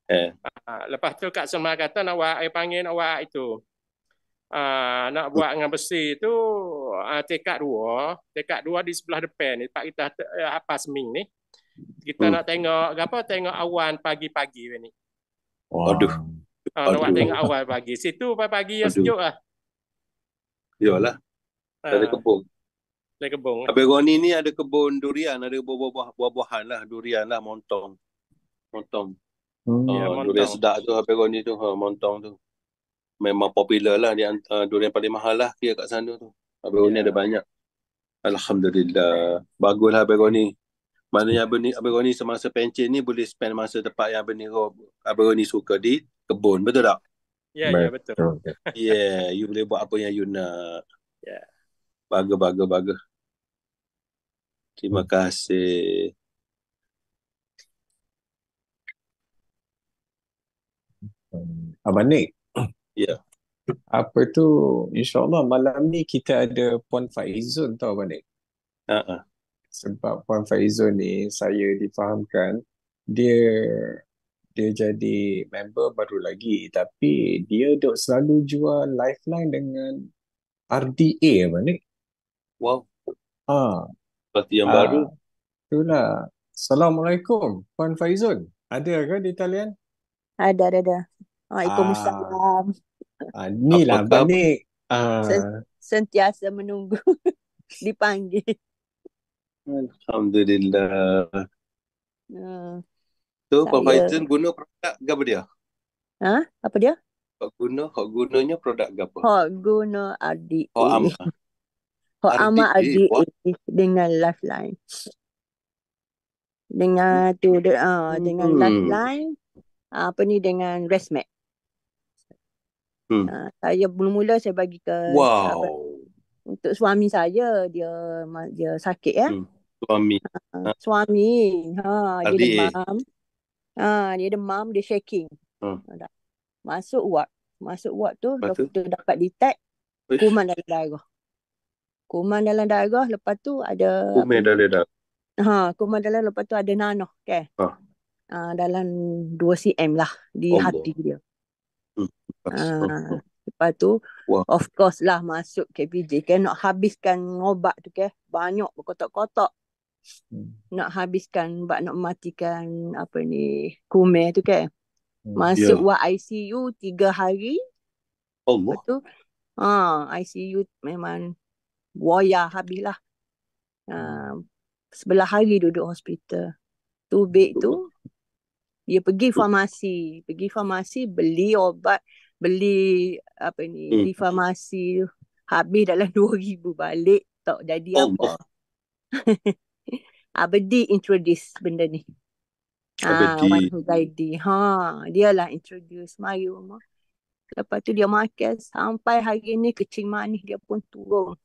Eh. Ha. Lepas tu Kak Semar kata nak buat panggil, nak itu uh, nak oh. buat dengan besi tu uh, ah, tekad dua, tekad dua di sebelah depan ni tak kita uh, apa seming ni. Kita uh. nak tengok apa tengok awan pagi-pagi ni. Wow. Aduh. Uh, ah, Nak tengok awan pagi. Situ pagi yang sejuk lah. Yalah. Ada kebun. Ada kebun. Habis Roni ni ada kebun durian, ada buah-buahan lah, durian lah, montong. Montong. Hmm. Oh, ya, durian sedap tu, habis Roni tu, ha, montong tu memang popular lah di antara uh, durian paling mahal lah kira kat sana tu. Abang yeah. Roni ada banyak. Alhamdulillah. Baguslah Abang Roni. Maknanya Abang Roni, Abang Roni semasa pencen ni boleh spend masa tempat yang Abang Roni, Abang Roni suka di kebun. Betul tak? Ya, yeah, ya yeah, betul. yeah, you boleh buat apa yang you nak. Yeah. Bagus, bagus, bagus. Terima hmm. kasih. Hmm. Abang Nick. Ya. Apa tu? InsyaAllah malam ni kita ada Puan Faizun tau Abang Nek. Uh-uh. Sebab Puan Faizun ni saya difahamkan dia dia jadi member baru lagi tapi dia dok selalu jual lifeline dengan RDA apa ni? Wow. Ha. Berarti yang ha. baru. Itulah. Assalamualaikum Puan Faizun. Ada ke di talian? Ada, ada, ada. Waalaikumsalam. Ah, lah, ah ni lah balik. Ah. Sentiasa menunggu dipanggil. Alhamdulillah. Ah. Tu so, Pak Faizan guna produk apa dia? Ha? Apa dia? Hak guna, hak gunanya produk apa? Hak guna adik. Hak ama. Hak ama adik dengan lifeline. Dengan tu de, uh, ah, dengan hmm. lifeline apa ni dengan resmat? Hmm. Uh, saya mula-mula saya bagi ke wow. uh, untuk suami saya dia dia sakit ya. Hmm. Suami. Uh, suami. Ha dia demam. Ha dia demam, dia shaking. Ha. Masuk ward. Masuk ward tu Masuk? doktor dapat detect Uish. kuman dalam darah. Kuman dalam darah lepas tu ada kuman dalam darah. Ha kuman dalam lepas tu ada nano, okey. Ha. Uh, dalam 2 cm lah di Ombo. hati dia. Ha. Ah, lepas tu Wah. Of course lah Masuk KPJ kan Nak habiskan Obat tu kan Banyak Kotak-kotak hmm. Nak habiskan Sebab nak matikan Apa ni Kumeh tu kan Masuk yeah. ICU Tiga hari Allah Lepas tu ha, ah, ICU memang Woyah habislah ha, hmm. ah, Sebelah hari duduk hospital Tu bed tu dia pergi farmasi pergi farmasi beli obat beli apa ni hmm. di farmasi habis dalam ribu balik tak jadi oh, apa Abadi ah, introduce benda ni oh, Abedi ah, ha, ha dia lah introduce mari rumah lepas tu dia makan sampai hari ni kecing manis dia pun turun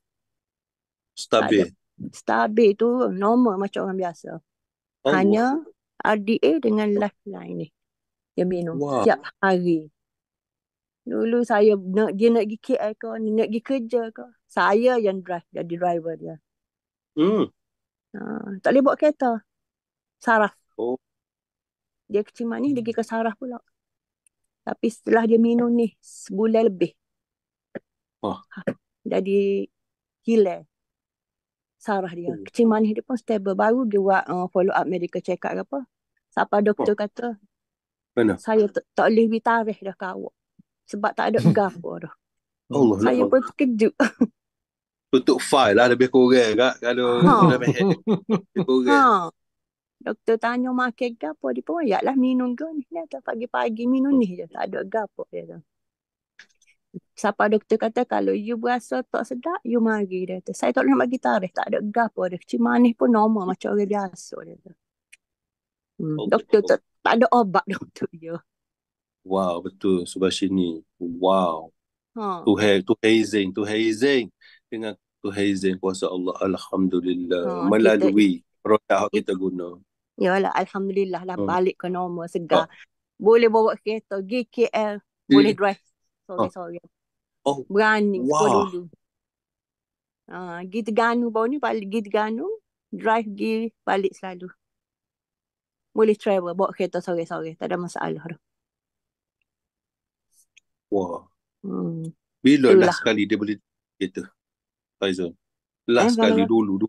stabil stabil tu normal macam orang biasa oh. hanya RDA dengan lifeline ni. Dia minum wow. setiap hari. Dulu saya nak dia nak pergi KL ke, nak pergi kerja ke. Saya yang drive, jadi driver dia. Hmm. Ha, tak boleh buat kereta. Saraf. Oh. Dia kecil manis, dia pergi ke hmm. saraf pula. Tapi setelah dia minum ni, sebulan lebih. Oh. Ha, jadi hilang sarah dia. Hmm. Kecil manis dia pun stable. Baru dia buat uh, follow up medical check up ke apa. Sampai doktor oh. kata. Mana? Saya tak boleh pergi tarikh dah ke awak. Sebab tak ada gaf dah. Allah saya Allah. pun terkejut. Tutup file lah lebih kurang kan. Kalau ha. lebih kurang. Ha. Doktor tanya makan gaf pun. Dia pun ayat lah minum ke ni. pagi-pagi minum ni je. Tak ada gaf dia tu. Sapa doktor kata kalau you berasa tak sedap, you mari dia tu. Saya tak nak bagi tarikh, tak ada gap pun dia. Kecil manis pun normal macam orang biasa dia kata. Hmm, oh, doktor tak, tak ada obat doktor dia. Ya. Wow, betul Subashini. Wow. Ha. Tu ha. tu hazing, tu hazing. Dengan tu hazing kuasa Allah alhamdulillah ha, melalui produk kita, kita guna. Yalah alhamdulillah lah ha. balik ke normal oh. segar. Ha. Boleh bawa kereta GKL, boleh drive. Sorry, ha. sorry. Oh. Berani wow. dulu. Ah, ha, gitu ganu bau ni balik gitu ganu drive gi balik selalu. Boleh try apa. Bawa kereta sore-sore. Tak ada masalah tu. Wah. Hmm. Bila Itulah. last kali dia boleh kereta? Faizal. Last eh, kali dulu tu.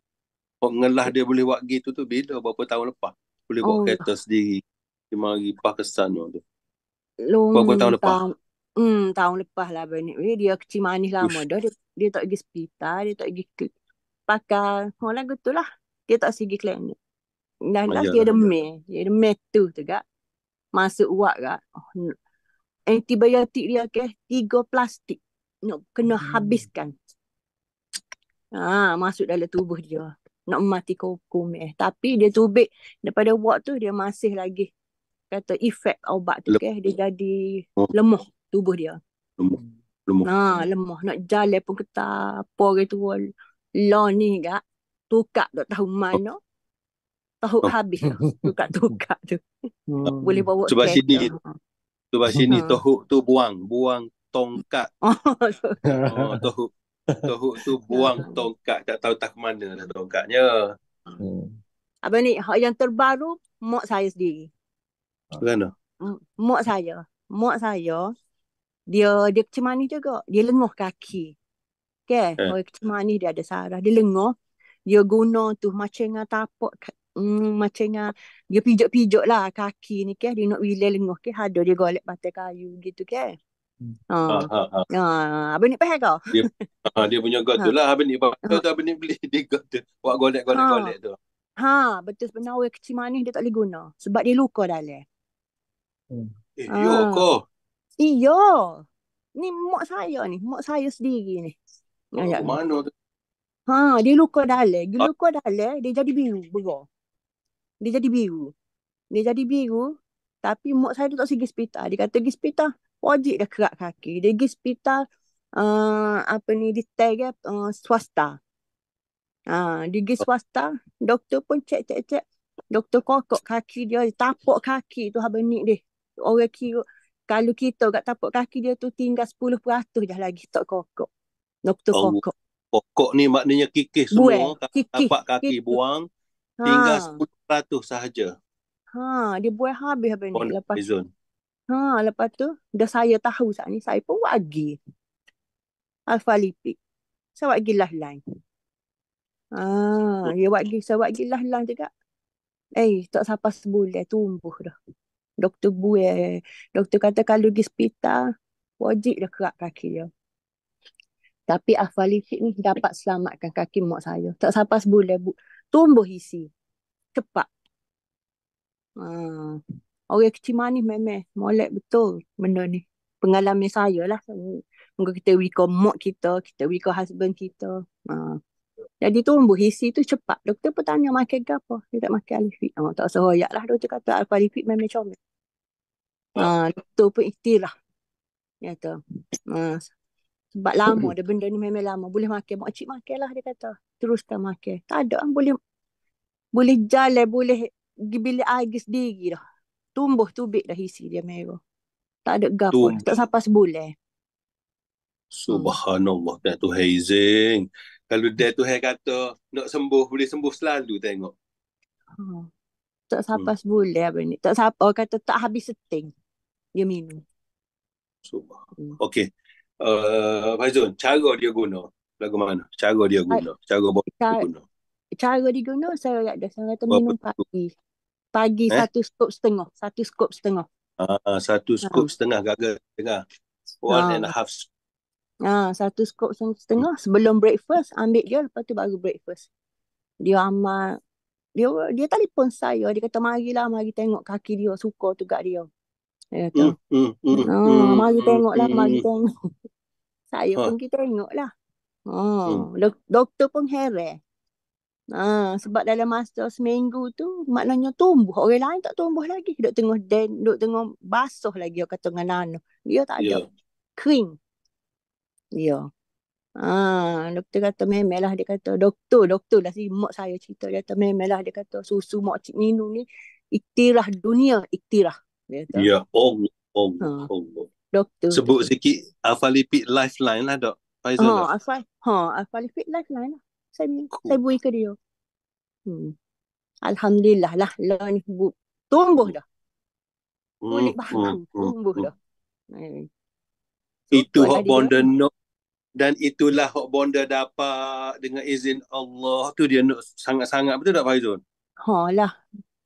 Pengelah dia boleh buat gitu tu. Bila berapa tahun lepas? Boleh oh. bawa kereta sendiri. Dia mari Pakistan tu. Long berapa tahun lepas? Tahun... Hmm, tahun lepas lah Bernie. Dia, dia kecil manis lama Ush. dah. Dia, dia tak pergi sepita. Dia tak pergi ke... Pakar. Orang lagu tu lah. Dia tak pergi klinik. Dan last dia ada ya. meh. Dia ada meh tu tu kak. Masuk uap kak. Oh, no. Antibiotik dia ke. Tiga plastik. Nak no, kena hmm. habiskan. Ah masuk dalam tubuh dia. Nak mati kuku meh. Tapi dia tubik. Daripada uap tu dia masih lagi. Kata efek obat tu ke. Dia jadi oh. lemah tubuh dia. Lemah. Lemah. Ha, lemah. Nak jalan pun ketah. Apa gitu. Law ni kak. Tukar tak tahu oh. mana. Oh tahu oh. habis lah, tukar-tukar tu. Hmm. Boleh bawa ah. Sebab sini. Sebab sini tahu tu buang, buang tongkat. Oh, oh tahu. Tahu tu buang hmm. tongkat, tak tahu tak mana dah tongkatnya. Hmm. Apa ni? yang terbaru mak saya sendiri. Mana? Hmm, mak saya. Mak saya dia dia kecemani juga. Dia lenguh kaki. Okey, kan? eh. kecemani dia ada sarah, dia lenguh dia guna tu macam dengan tapak mm, macam yang dia pijuk-pijuk lah kaki ni ke dia nak wilayah lenguh ke ada dia golek batai kayu gitu ke hmm. ah ah ah Abang ah. ah, ni pahal kau? Dia, ha, dia punya god tu lah. Abang ni pahal tu. Abang ni beli dia god tu. Buat golek-golek-golek tu. Ha. Betul sebenarnya orang kecil manis dia tak boleh guna. Sebab dia luka dalam. Hmm. Eh, ha. Yo, Iyo. Ni mak saya ni. Mak saya sendiri ni. Oh, mana tu? Ha, dia luka dah leh Dia luka dah leh dia jadi biru, berah. Dia jadi biru. Dia jadi biru. Tapi mak saya tu tak pergi hospital. Dia kata pergi hospital. Wajib dah kerak kaki. Dia pergi hospital. Uh, apa ni. Dia tag eh, uh, swasta. Uh, dia pergi swasta. Doktor pun cek cek cek. Doktor kokok kaki dia. dia tapuk kaki tu habis ni dia. Orang kira. Kalau kita kat tapuk kaki dia tu tinggal 10% dah lagi tak kokok. Doktor oh, kokok. Pokok ni maknanya kikis semua. Kikis. Tapak kaki kikis. buang ha. tinggal 10% sahaja. Ha, dia buat habis habis ni lepas. Reason. Ha, lepas tu dah saya tahu saat ni saya pun buat lagi. Alfa lipid. Saya buat lagi lah lain. Ha, hmm. dia buat lagi, saya buat lagi lah lain juga. Eh, tak sampai sebulan tumbuh dah. Doktor buat. Eh, doktor kata kalau pergi hospital wajib dah kerak kaki dia. Tapi Alfa ni dapat selamatkan kaki mak saya. Tak sampai sebulan bu- tumbuh isi cepat ha. orang kecil manis memang molek betul benda ni pengalaman saya lah Mungkin kita recall mak kita, kita recall husband kita. Ha. Jadi tumbuh isi tu cepat. Doktor pun tanya makan ke apa. Dia tak makan alifik. Oh, ha, tak seroyak lah. Doktor kata alifik memang comel. Ha. Doktor pun istilah. Dia kata. Ha. Sebab lama mm-hmm. dia benda ni memang lama. Boleh makan. Makcik makan lah dia kata. Teruskan makan. Tak ada kan boleh. Boleh jalan. Boleh pergi bilik air pergi sendiri dah. Tumbuh tubik dah isi dia merah. Tak ada gap pun. Tak sampai sebulan. Subhanallah. Dia tu hazing. Kalau dia tu hai kata nak sembuh. Boleh sembuh selalu tengok. Hmm. Tak sampai hmm. sebulan abang ni. Tak sampai. Orang kata tak habis seting. Dia minum. Subhanallah. Hmm. Okay uh, eh, Faizun, cara dia guna lagu mana? Cara dia guna, cara bawa dia guna. Cara dia guna saya ingat dah saya kata minum pagi. Pagi eh? satu skop setengah, satu skop setengah. Ah, uh, satu skop uh. setengah gagal setengah. One uh. and a half Ah, uh, satu skop setengah sebelum breakfast ambil dia lepas tu baru breakfast. Dia amat dia dia telefon saya dia kata marilah mari tengok kaki dia suka tu dia. Dia kata. Hmm, hmm, hmm, hmm, mari tengok lah, hmm, mari tengok. Hmm. Saya pun kita tengok lah. Ha. Hmm. Doktor pun heran. Ha, sebab dalam masa seminggu tu maknanya tumbuh orang lain tak tumbuh lagi duk tengok den duk tengah basuh lagi dia kata dengan nano dia tak ada yeah. Ya. kering ya ha, doktor kata memelah dia kata doktor doktor lah si mak saya cerita dia kata memelah dia kata susu mak cik minum ni iktirah dunia iktirah Kata. Ya, ya Allah, Allah, ha. Allah. Doktor. Sebut doktor. sikit Afalipid Lifeline lah dok. Faizal. Ha, lah. ha, Afalipid Lifeline lah. Saya cool. saya beri ke dia. Hmm. Alhamdulillah lah. Lah ni bu, tumbuh dah. Hmm, Kulit hmm, hmm, tumbuh hmm, dah. Hmm. So, Itu hak bonda no dan itulah hak bonda dapat dengan izin Allah tu dia sangat-sangat betul tak Faizul? Ha lah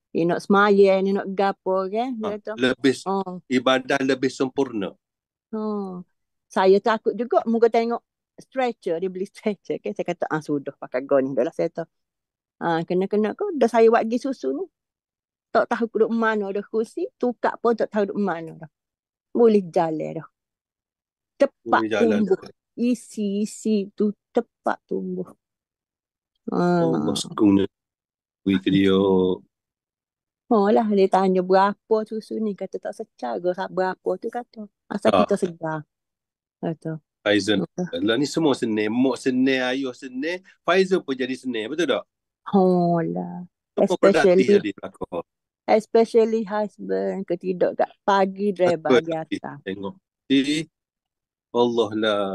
dia nak semayang, dia nak gapo kan. Dia ha, lebih, oh. ibadah lebih sempurna. Oh. Saya takut juga, muka tengok stretcher, dia beli stretcher. Okay? Saya kata, ah sudah pakai gun ni. Dahlah saya tahu. Ah, kena-kena kau, dah saya buat pergi susu ni. Tak tahu duduk mana dah kursi, tukar pun tak tahu duduk mana dah. Boleh jalan dah. Tepat tumbuh. Isi-isi tu tepat tumbuh. Oh, ah. Oh, masuk guna. Wih, dia Oh lah dia tanya berapa susu ni kata tak secah ke berapa tu kata asal ah. kita segar kata Faizan lah ni semua seni mok seni ayuh seni Faizan pun jadi seni betul tak? Oh lah especially lah especially husband ketidak kat pagi dari bagi atas tengok si Allah lah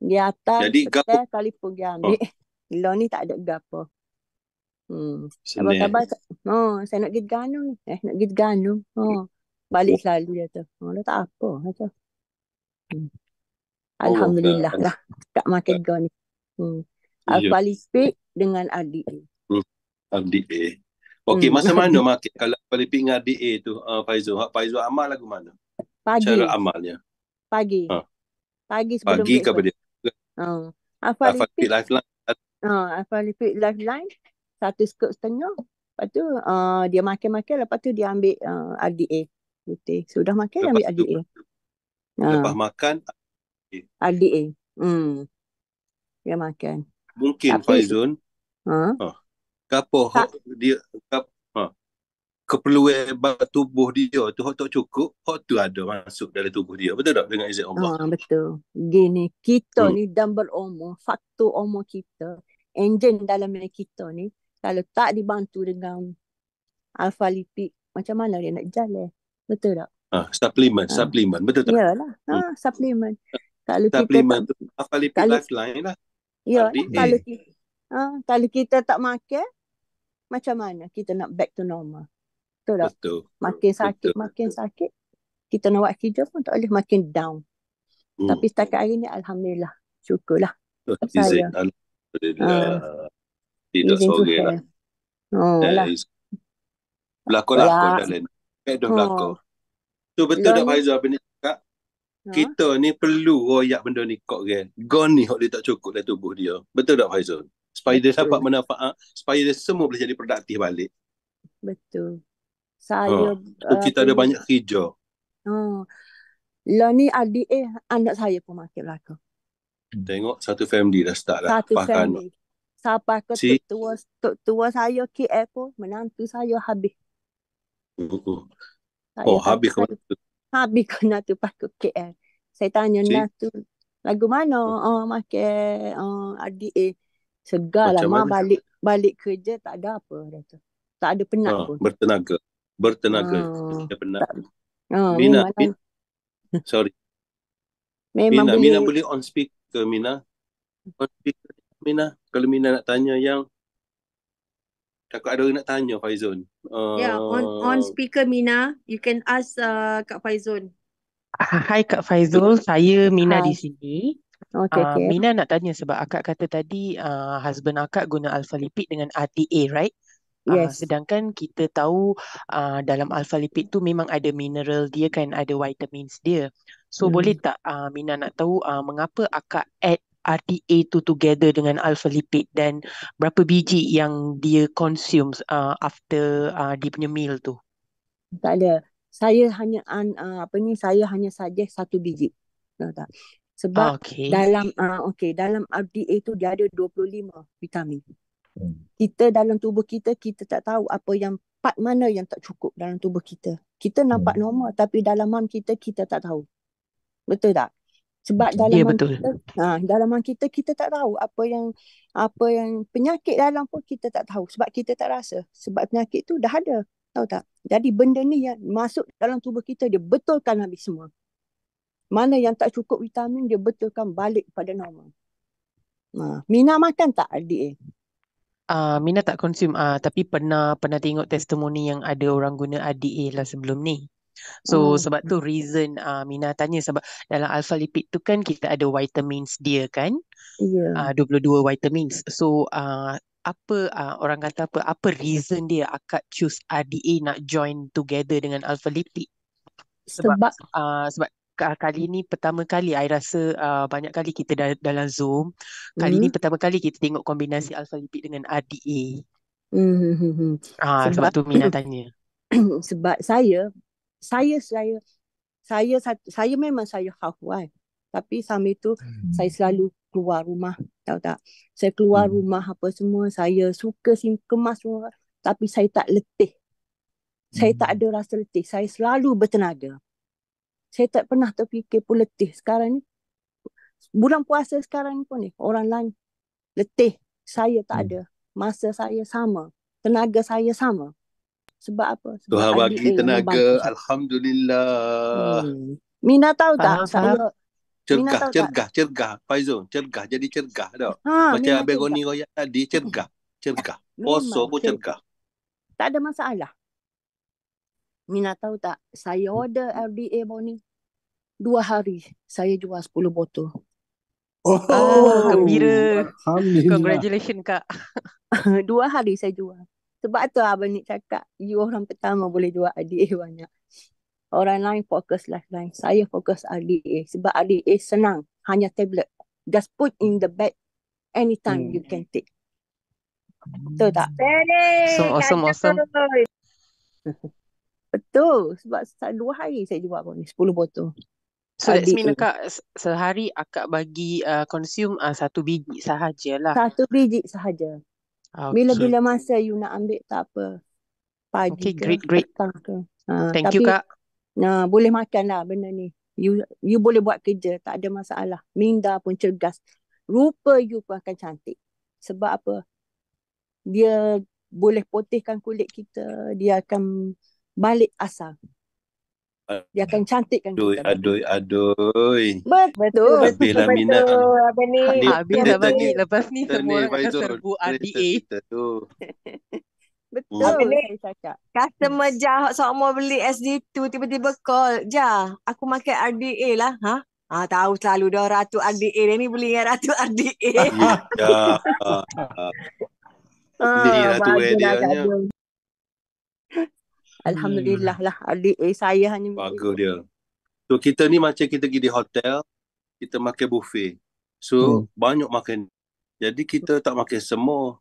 di atas jadi kau... kali pun dia ambil oh. ni tak ada gapo. Hmm. Abang sabar. Ha, oh, saya nak pergi ganu ni. Eh, nak pergi ganu. Oh, balik selalu dia tu. Ha, oh, tak apa kata. Hmm. Oh, Alhamdulillah oh, lah. Tak makan tak. Kan. gani. Hmm. Ya. Aku balik speak dengan adik ni. Hmm. Adik A. Okey, hmm. masa mana makan kalau balik speak dengan adik A tu, uh, Faizul? Hak Faizul amal lagu mana? Pagi. Cara amalnya. Pagi. Ha. Pagi sebelum Pagi ke dia? Oh. Ha. Afalipik Lifeline. Oh, ha, Afalipik Lifeline satu skop setengah. Lepas tu uh, dia makan-makan. Lepas tu dia ambil uh, RDA. Putih. So dah makan lepas ambil RDA. Lepas ha. makan RDA. RDA. Hmm. Dia makan. Mungkin Tapi, Faizun. Ha? Ha. Kapa ha. dia... kap ha. Keperluan tubuh dia tu hot tak cukup, hot tu ada masuk dalam tubuh dia. Betul tak dengan izin Allah? Ha, betul. Gini, kita hmm. ni dan berumur, faktor umur kita, enjin dalam kita ni, kalau tak dibantu dengan alpha lipid macam mana dia nak jalan eh? betul tak ah suplemen ah. suplemen betul tak iyalah ah hmm. suplemen kalau suplemen kita alfa lipid kalau... lifeline lah ya kalau eh. kita ah kalau kita tak makan macam mana kita nak back to normal betul tak betul makin sakit betul. makin sakit kita nak buat kerja pun tak boleh makin down hmm. tapi setakat hari ni alhamdulillah syukurlah betul, saya. Alhamdulillah. Ah tidak tak seorang lah. Oh, eh, lah. Berlakon lah aku dalam ni. Pek dah berlakon. Oh. Tu betul tak Faizal apa ni cakap? Kita ni perlu royak benda ni kok kan. Gone ni hok dia tak cukup dalam tubuh dia. Betul tak Faizal? Supaya dia dapat manfaat. Supaya dia semua boleh jadi produktif balik. Betul. Saya oh. uh, kita ada banyak hijau. Oh. Ha. Lah ni adik eh anak saya pun makan belaka. Tengok satu family dah start lah. Satu family. Anak. Sampai ke si. tua, tua saya KL pun menantu saya habis. Uh, oh, habis ke mana Habis ke mana tu ke KL. Saya tanya si. nak tu lagu mana? Hmm. Oh, make oh, adik eh. Segar lah, mah balik, balik kerja tak ada apa. Dia tak ada penat oh, pun. Bertenaga. Bertenaga. Oh, penat. Tak, oh, Mina, Mina, lah. sorry. Memang Mina, beli. Mina boleh on speak ke Mina. On speaker. Mina, kalau Mina nak tanya yang takut ada nak tanya Faizon. Uh... Yeah, on on speaker Mina, you can ask uh, Kak Faizon. Hai ah, Kak Faizul, saya Mina Hi. di sini. Okay, ah, okay. Uh, Mina nak tanya sebab akak kata tadi uh, husband akak guna alfa lipid dengan RTA, right? Yes. Uh, sedangkan kita tahu uh, dalam alfa lipid tu memang ada mineral dia kan, ada vitamins dia. So hmm. boleh tak uh, Mina nak tahu uh, mengapa akak add RTA tu together dengan alpha lipid dan berapa biji yang dia consume uh, after uh, dia punya meal tu? Tak ada. Saya hanya uh, apa ni saya hanya saja satu biji. Tak tak. Sebab okay. dalam uh, okay, dalam RDA tu dia ada 25 vitamin. Hmm. Kita dalam tubuh kita, kita tak tahu apa yang part mana yang tak cukup dalam tubuh kita. Kita nampak hmm. normal tapi dalam mam kita, kita tak tahu. Betul tak? sebab ya, dalam yeah, kita ha dalam kita kita tak tahu apa yang apa yang penyakit dalam pun kita tak tahu sebab kita tak rasa sebab penyakit tu dah ada tahu tak jadi benda ni yang masuk dalam tubuh kita dia betulkan habis semua mana yang tak cukup vitamin dia betulkan balik pada normal ha mina makan tak adik eh Uh, Mina tak konsum uh, tapi pernah pernah tengok testimoni yang ada orang guna ADA lah sebelum ni. So oh. sebab tu reason uh, Mina tanya sebab dalam alpha lipid tu kan kita ada vitamins dia kan. Ya. Yeah. Uh, 22 vitamins. So uh, apa uh, orang kata apa apa reason dia akak choose ada nak join together dengan alpha lipid? Sebab sebab, uh, sebab kali ni pertama kali I rasa uh, banyak kali kita dah, dalam Zoom. Kali mm. ni hmm. pertama kali kita tengok kombinasi alpha lipid dengan RDA. Mm-hmm. Uh, hmm, sebab, sebab tu Mina tanya. sebab saya saya saya saya saya memang saya housewife tapi sambil tu hmm. saya selalu keluar rumah tahu tak saya keluar hmm. rumah apa semua saya suka sim kemas semua tapi saya tak letih saya tak hmm. ada rasa letih saya selalu bertenaga saya tak pernah terfikir pun letih sekarang ni bulan puasa sekarang ni pun ni orang lain letih saya tak hmm. ada masa saya sama tenaga saya sama sebab apa? Sebab Tuhan bagi tenaga. Alhamdulillah. Hmm. Mina tahu tak? Alhamdulillah. Sahab- Cergah, cergah, cergah. Faizul, cergah. Jadi cergah tau. Ha, Macam Abang Goni Royak tadi, cergah. Cergah. Poso pun cergah. Tak ada masalah. Mina tahu tak, saya order RDA pun ni. Dua hari, saya jual sepuluh botol. Oh, oh, gembira. Congratulations, Kak. Dua hari saya jual. Sebab tu lah Abang Nik cakap, you orang pertama boleh jual ada banyak. Orang lain fokus lah, lain Saya fokus ada. Sebab ada senang. Hanya tablet. Just put in the bag anytime hmm. you can take. Betul tak? Very awesome, awesome, Betul. Sebab dua hari saya jual pun ni. Sepuluh botol. So that's mean akak sehari akak bagi uh, consume uh, satu biji sahajalah. Satu biji sahaja. Okay. Bila-bila masa you nak ambil tak apa. Pagi okay, ke, great, great. Ke. Ha, Thank tapi, you, Kak. Nah, boleh makan lah benda ni. You, you boleh buat kerja, tak ada masalah. Minda pun cergas. Rupa you pun akan cantik. Sebab apa? Dia boleh potihkan kulit kita. Dia akan balik asal dia akan cantikkan aduh, kita. Aduh, aduh, aduh. Betul. Betul, Habislah betul, minat. betul. Abang ni. Habis, Habis abang, abang ni. Lepas ni semua akan serbu RDA. Betul. Betul. Abang ni. Customer hmm. sok sama beli SD2 tiba-tiba call. Jah, aku pakai RDA lah. Ha? Ah tahu selalu dah ratu RDA dia ni beli dengan ratu RDA. Ya. Ah, ya. ah, ah. Ini ratu RDA-nya. Alhamdulillah hmm. lah adik eh, saya hanya bagus dia. So kita ni macam kita pergi di hotel, kita makan buffet. So hmm. banyak makan. Jadi kita tak makan semua.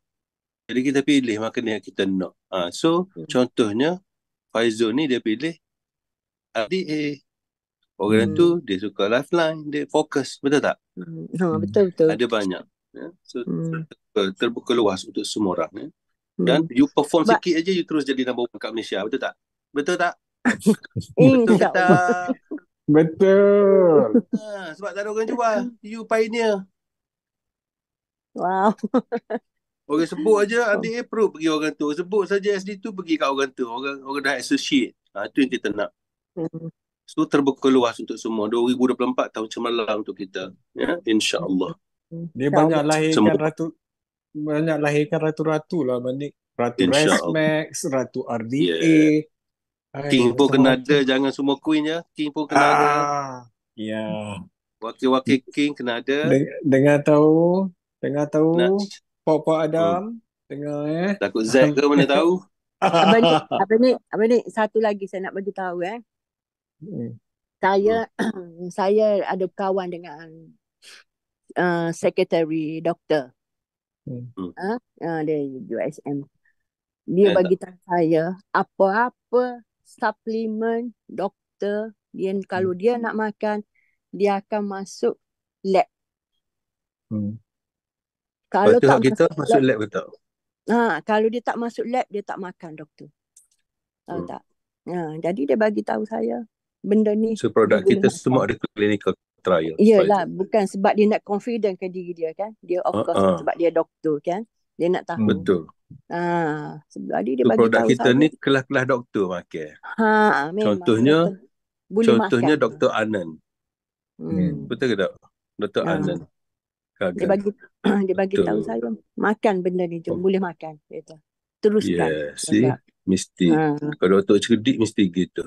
Jadi kita pilih makan yang kita nak. Ha, so hmm. contohnya Faizul ni dia pilih adik eh. Orang hmm. tu dia suka lifeline, dia fokus, betul tak? Hmm. Ha, hmm. betul betul. Ada banyak. Ya. So hmm. terbuka, terbuka luas untuk semua orang ya. Dan hmm. you perform But, sikit aja you terus jadi number one kat Malaysia. Betul tak? Betul tak? Eh, betul tak? betul. betul. Ha, sebab tak ada orang jual. You pioneer. Wow. Orang sebut aja ambil approve pergi orang tu. Sebut saja SD tu pergi kat orang tu. Orang orang dah associate. Ha, tu yang kita nak. Hmm. So terbuka luas untuk semua. 2024 tahun cemerlang untuk kita. Ya, insya-Allah. Hmm. Dia banyak lahirkan ratus banyak lahirkan ratu-ratu lah Manik. Ratu Resmax, Ratu RDA. Yeah. Ay, King pun kena ada, jangan semua queen ya. King pun kena ah. Ya. Yeah. Wakil-wakil King kena ada. Den- dengar tahu, dengar tahu. Pak Pak Adam, hmm. dengar eh. Takut Z ke mana tahu. Abang ni, abang ni, abang ni satu lagi saya nak bagi tahu eh. Hmm. Saya hmm. saya ada kawan dengan uh, sekretari doktor. Ha? Uh, dia USM. Dia yeah, bagi tahu saya apa-apa suplemen doktor dia kalau hmm. dia nak makan dia akan masuk lab. Hmm. Kalau tak kita masuk, lab, betul. ke Ha, kalau dia tak masuk lab dia tak makan doktor. Tahu hmm. tak? Ha, jadi dia bagi tahu saya benda ni. So produk kita semua ada clinical trial. Yalah, bukan sebab dia nak confidentkan diri dia kan. Dia of course uh sebab dia doktor kan. Dia nak tahu. Betul. Ha, sebab dia bagi produk tahu. Kita sama. Kan. ni kelas-kelas doktor pakai. Ha, memang. Contohnya Boleh contohnya doktor Dr. Anand. Hmm. hmm. Betul ke tak? Doktor Ha. Anand. Kagan. Dia bagi dia bagi tahu saya makan benda ni jom oh. boleh makan kata. Teruskan. Yes, ya, yeah, mesti. Ha. Kalau doktor cerdik mesti gitu.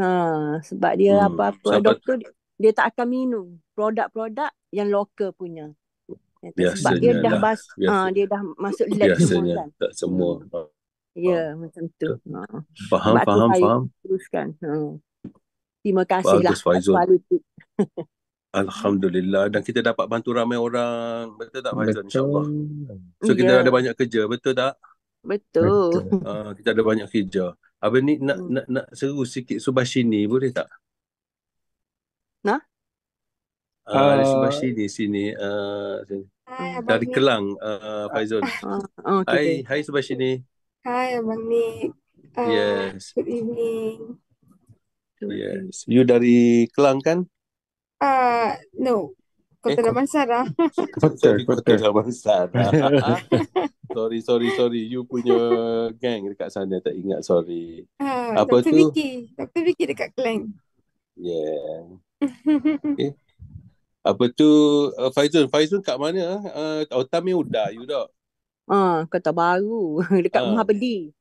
Ha, sebab dia hmm. apa-apa sebab doktor dia tak akan minum produk-produk yang lokal punya. Sebab dia dah lah. bas, ha, dia dah masuk lab Biasanya, kan. tak semua. Hmm. Ya, faham. macam tu. Ha. Faham, Sebab faham, faham. Teruskan. Ha. Terima kasih lah. Alhamdulillah. Dan kita dapat bantu ramai orang. Betul tak Faizul? InsyaAllah. So kita yeah. ada banyak kerja. Betul tak? Betul. Uh, kita ada banyak kerja. Abang ni nak, hmm. nak, nak, nak seru sikit Subashini boleh tak? Nah? Uh, uh, ada eh. Subashi di sini. Uh, Hai, Dari Kelang, uh, Faizul. Uh, okay, hai, okay. hai Subashi ni. Hai Abang Nick. Uh, yes. Good evening. Yes. You dari Kelang kan? Ah, uh, no. Kota eh, Damansara. Kota, kota, sorry, sorry, sorry. You punya gang dekat sana tak ingat, sorry. Uh, Apa Dr. tu? Vicky. Dr. Vicky dekat Kelang. Yeah okay. Eh, apa tu uh, Faizun Faizun kat mana uh, ah? ah, Otami oh, Uda You tak Ah, uh, kota baru Dekat uh, Mahabedi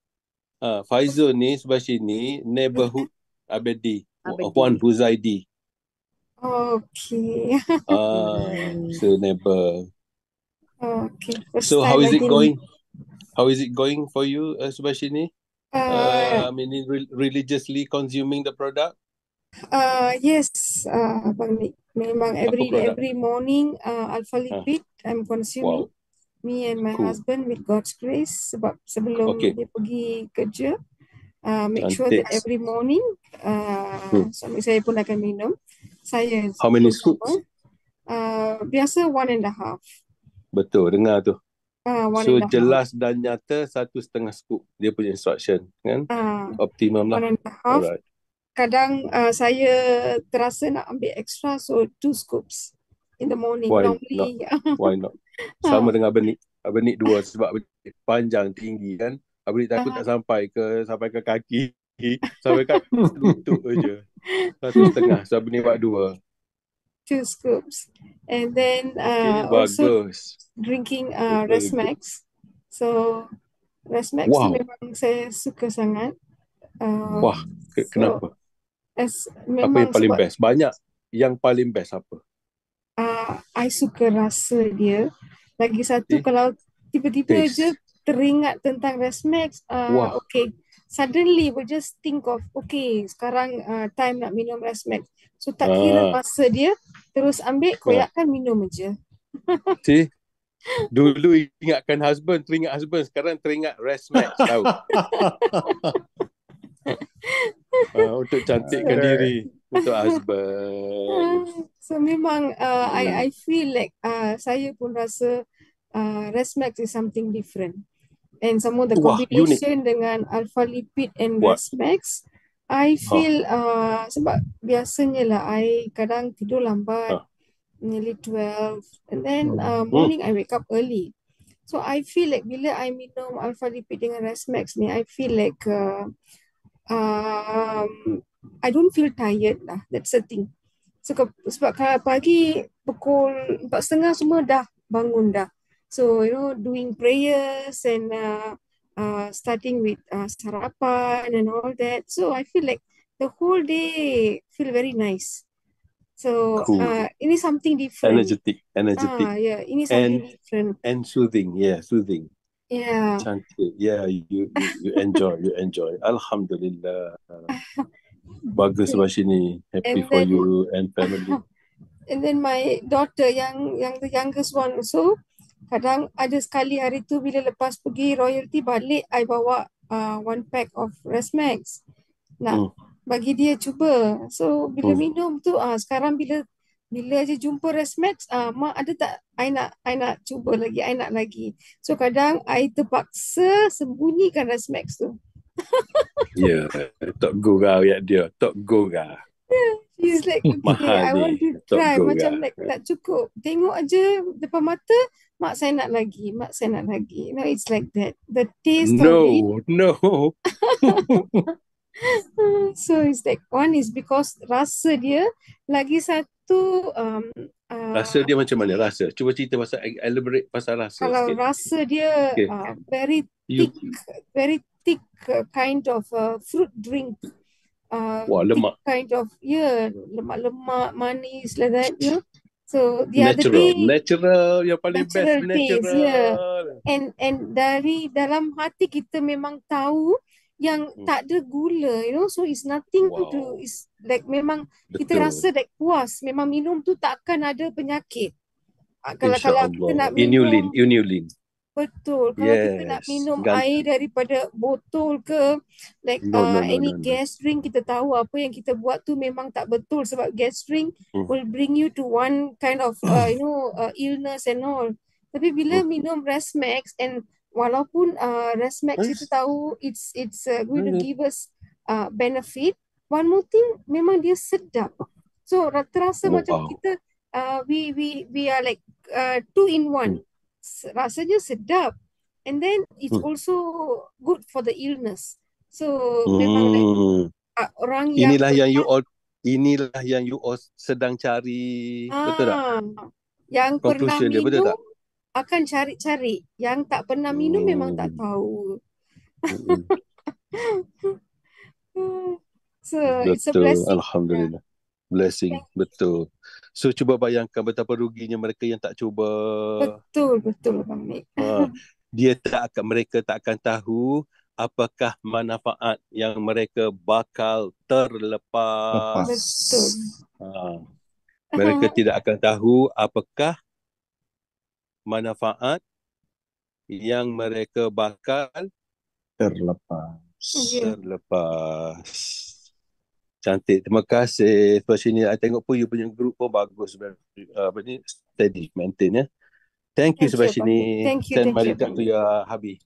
Ah, uh, ah, Faizun ni Sebab sini Neighborhood Abedi Puan Huzaidi Okay. Ah, uh, so neighbor. Okay. so how is it going? How is it going for you, uh, Subhashini? Uh, uh, I mean, re- religiously consuming the product. Uh, yes, ah uh, memang every every morning uh, alpha ah. lipid uh, I'm consuming wow. me and my cool. husband with God's grace sebab sebelum okay. dia pergi kerja uh, make and sure that every morning uh, hmm. so saya pun akan minum saya how many scoops uh, biasa one and a half betul dengar tu uh, one so and jelas half. dan nyata satu setengah scoop dia punya instruction kan uh, optimum lah one and a half kadang uh, saya terasa nak ambil extra so two scoops in the morning why normally not? why not sama ah. dengan benik benik dua sebab benik panjang tinggi kan abang takut uh-huh. tak sampai ke sampai ke kaki sampai ke lutut aja satu setengah so benik buat dua two scoops and then uh, also bagus. drinking uh, resmax so resmax wow. memang saya suka sangat uh, wah kenapa so, As, memang apa yang paling best? Banyak yang paling best apa? Uh, I suka rasa dia. Lagi satu, eh? kalau tiba-tiba Taste. je teringat tentang Resmax, uh, ah, okay, suddenly we just think of, okay, sekarang uh, time nak minum Resmax. So, tak kira uh, masa dia, terus ambil, koyakkan, minum je. Si, Dulu ingatkan husband, teringat husband. Sekarang teringat Resmax, tahu. uh, untuk cantikkan diri untuk husband. So memang uh, I hmm. I feel like uh, saya pun rasa uh, Resmax is something different. And some of the combination dengan alpha lipid and What? Resmax I feel huh. uh, sebab biasanya lah I kadang tidur lambat huh. nearly 12 and then hmm. uh, morning hmm. I wake up early. So I feel like bila I minum alpha lipid dengan Resmax ni I feel like uh, um, I don't feel tired lah. That's the thing. So, ke, sebab kalau pagi pukul setengah semua dah bangun dah. So, you know, doing prayers and uh, uh, starting with uh, sarapan and all that. So, I feel like the whole day feel very nice. So, cool. uh, ini something different. Energetic. Energetic. Ah, yeah, ini something and, different. And soothing. Yeah, soothing. Yeah. Cantik. Yeah, you you, you enjoy, you enjoy. Alhamdulillah. Bagus macam ni Happy then, for you and family. And then my daughter yang yang the youngest one also. Kadang ada sekali hari tu bila lepas pergi royalty balik, I bawa uh, one pack of Resmax. nah hmm. bagi dia cuba. So bila hmm. minum tu, ah uh, sekarang bila bila saya jumpa resmax ah uh, mak ada tak I nak I nak cuba lagi I nak lagi so kadang I terpaksa sembunyikan resmax tu ya yeah, tak gurau ya dia tak gurau yeah, he's like okay, I want to try macam like tak cukup tengok aja depan mata mak saya nak lagi mak saya nak lagi you know it's like that the taste no, of it no no so is that one is because rasa dia lagi satu um, uh, rasa dia macam mana rasa cuba cerita pasal elaborate pasal rasa kalau sikit. rasa dia okay. uh, very thick you. very thick kind of uh, fruit drink uh, Wah, lemak. kind of yeah lemak-lemak manis like that you yeah? So the natural, other day, natural yang paling natural best ya. natural. Taste, yeah. And and dari dalam hati kita memang tahu yang hmm. tak ada gula you know so it's nothing wow. to is like memang Betul. kita rasa like puas memang minum tu tak akan ada penyakit ah, kalau kalau kita nak minum inulin inulin Betul. Kalau yes. kita nak minum Gant- air daripada botol ke like no, no, uh, any no, no, no. gas ring kita tahu apa yang kita buat tu memang tak betul sebab gas ring mm. will bring you to one kind of uh, you know uh, illness and all. Tapi bila mm. minum Resmax and walaupun uh, Resmax yes. kita tahu it's it's uh, going mm-hmm. to give us uh, benefit one more thing memang dia sedap so rasa oh, macam wow. kita uh, we we we are like uh, two in one mm. rasanya sedap and then it's mm. also good for the illness so memang like, hmm. uh, orang yang inilah yang you all inilah yang you all sedang cari ah, betul tak ah, yang pernah minum akan cari-cari yang tak pernah minum oh. memang tak oh. tahu. so, betul. It's a Alhamdulillah. Blessing. Yeah. Betul. So cuba bayangkan betapa ruginya mereka yang tak cuba. Betul, betul. kami. Ha. Dia tak akan, mereka tak akan tahu apakah manfaat yang mereka bakal terlepas. Betul. Ha. Mereka tidak akan tahu apakah manfaat yang mereka bakal terlepas. Ya. Terlepas. Cantik. Terima kasih. Sebab sini, saya tengok pun you punya group pun bagus. Uh, apa ni? Steady, maintain ya. Thank you sebab sini. Thank you. Dan mari kita tu ya, Habib.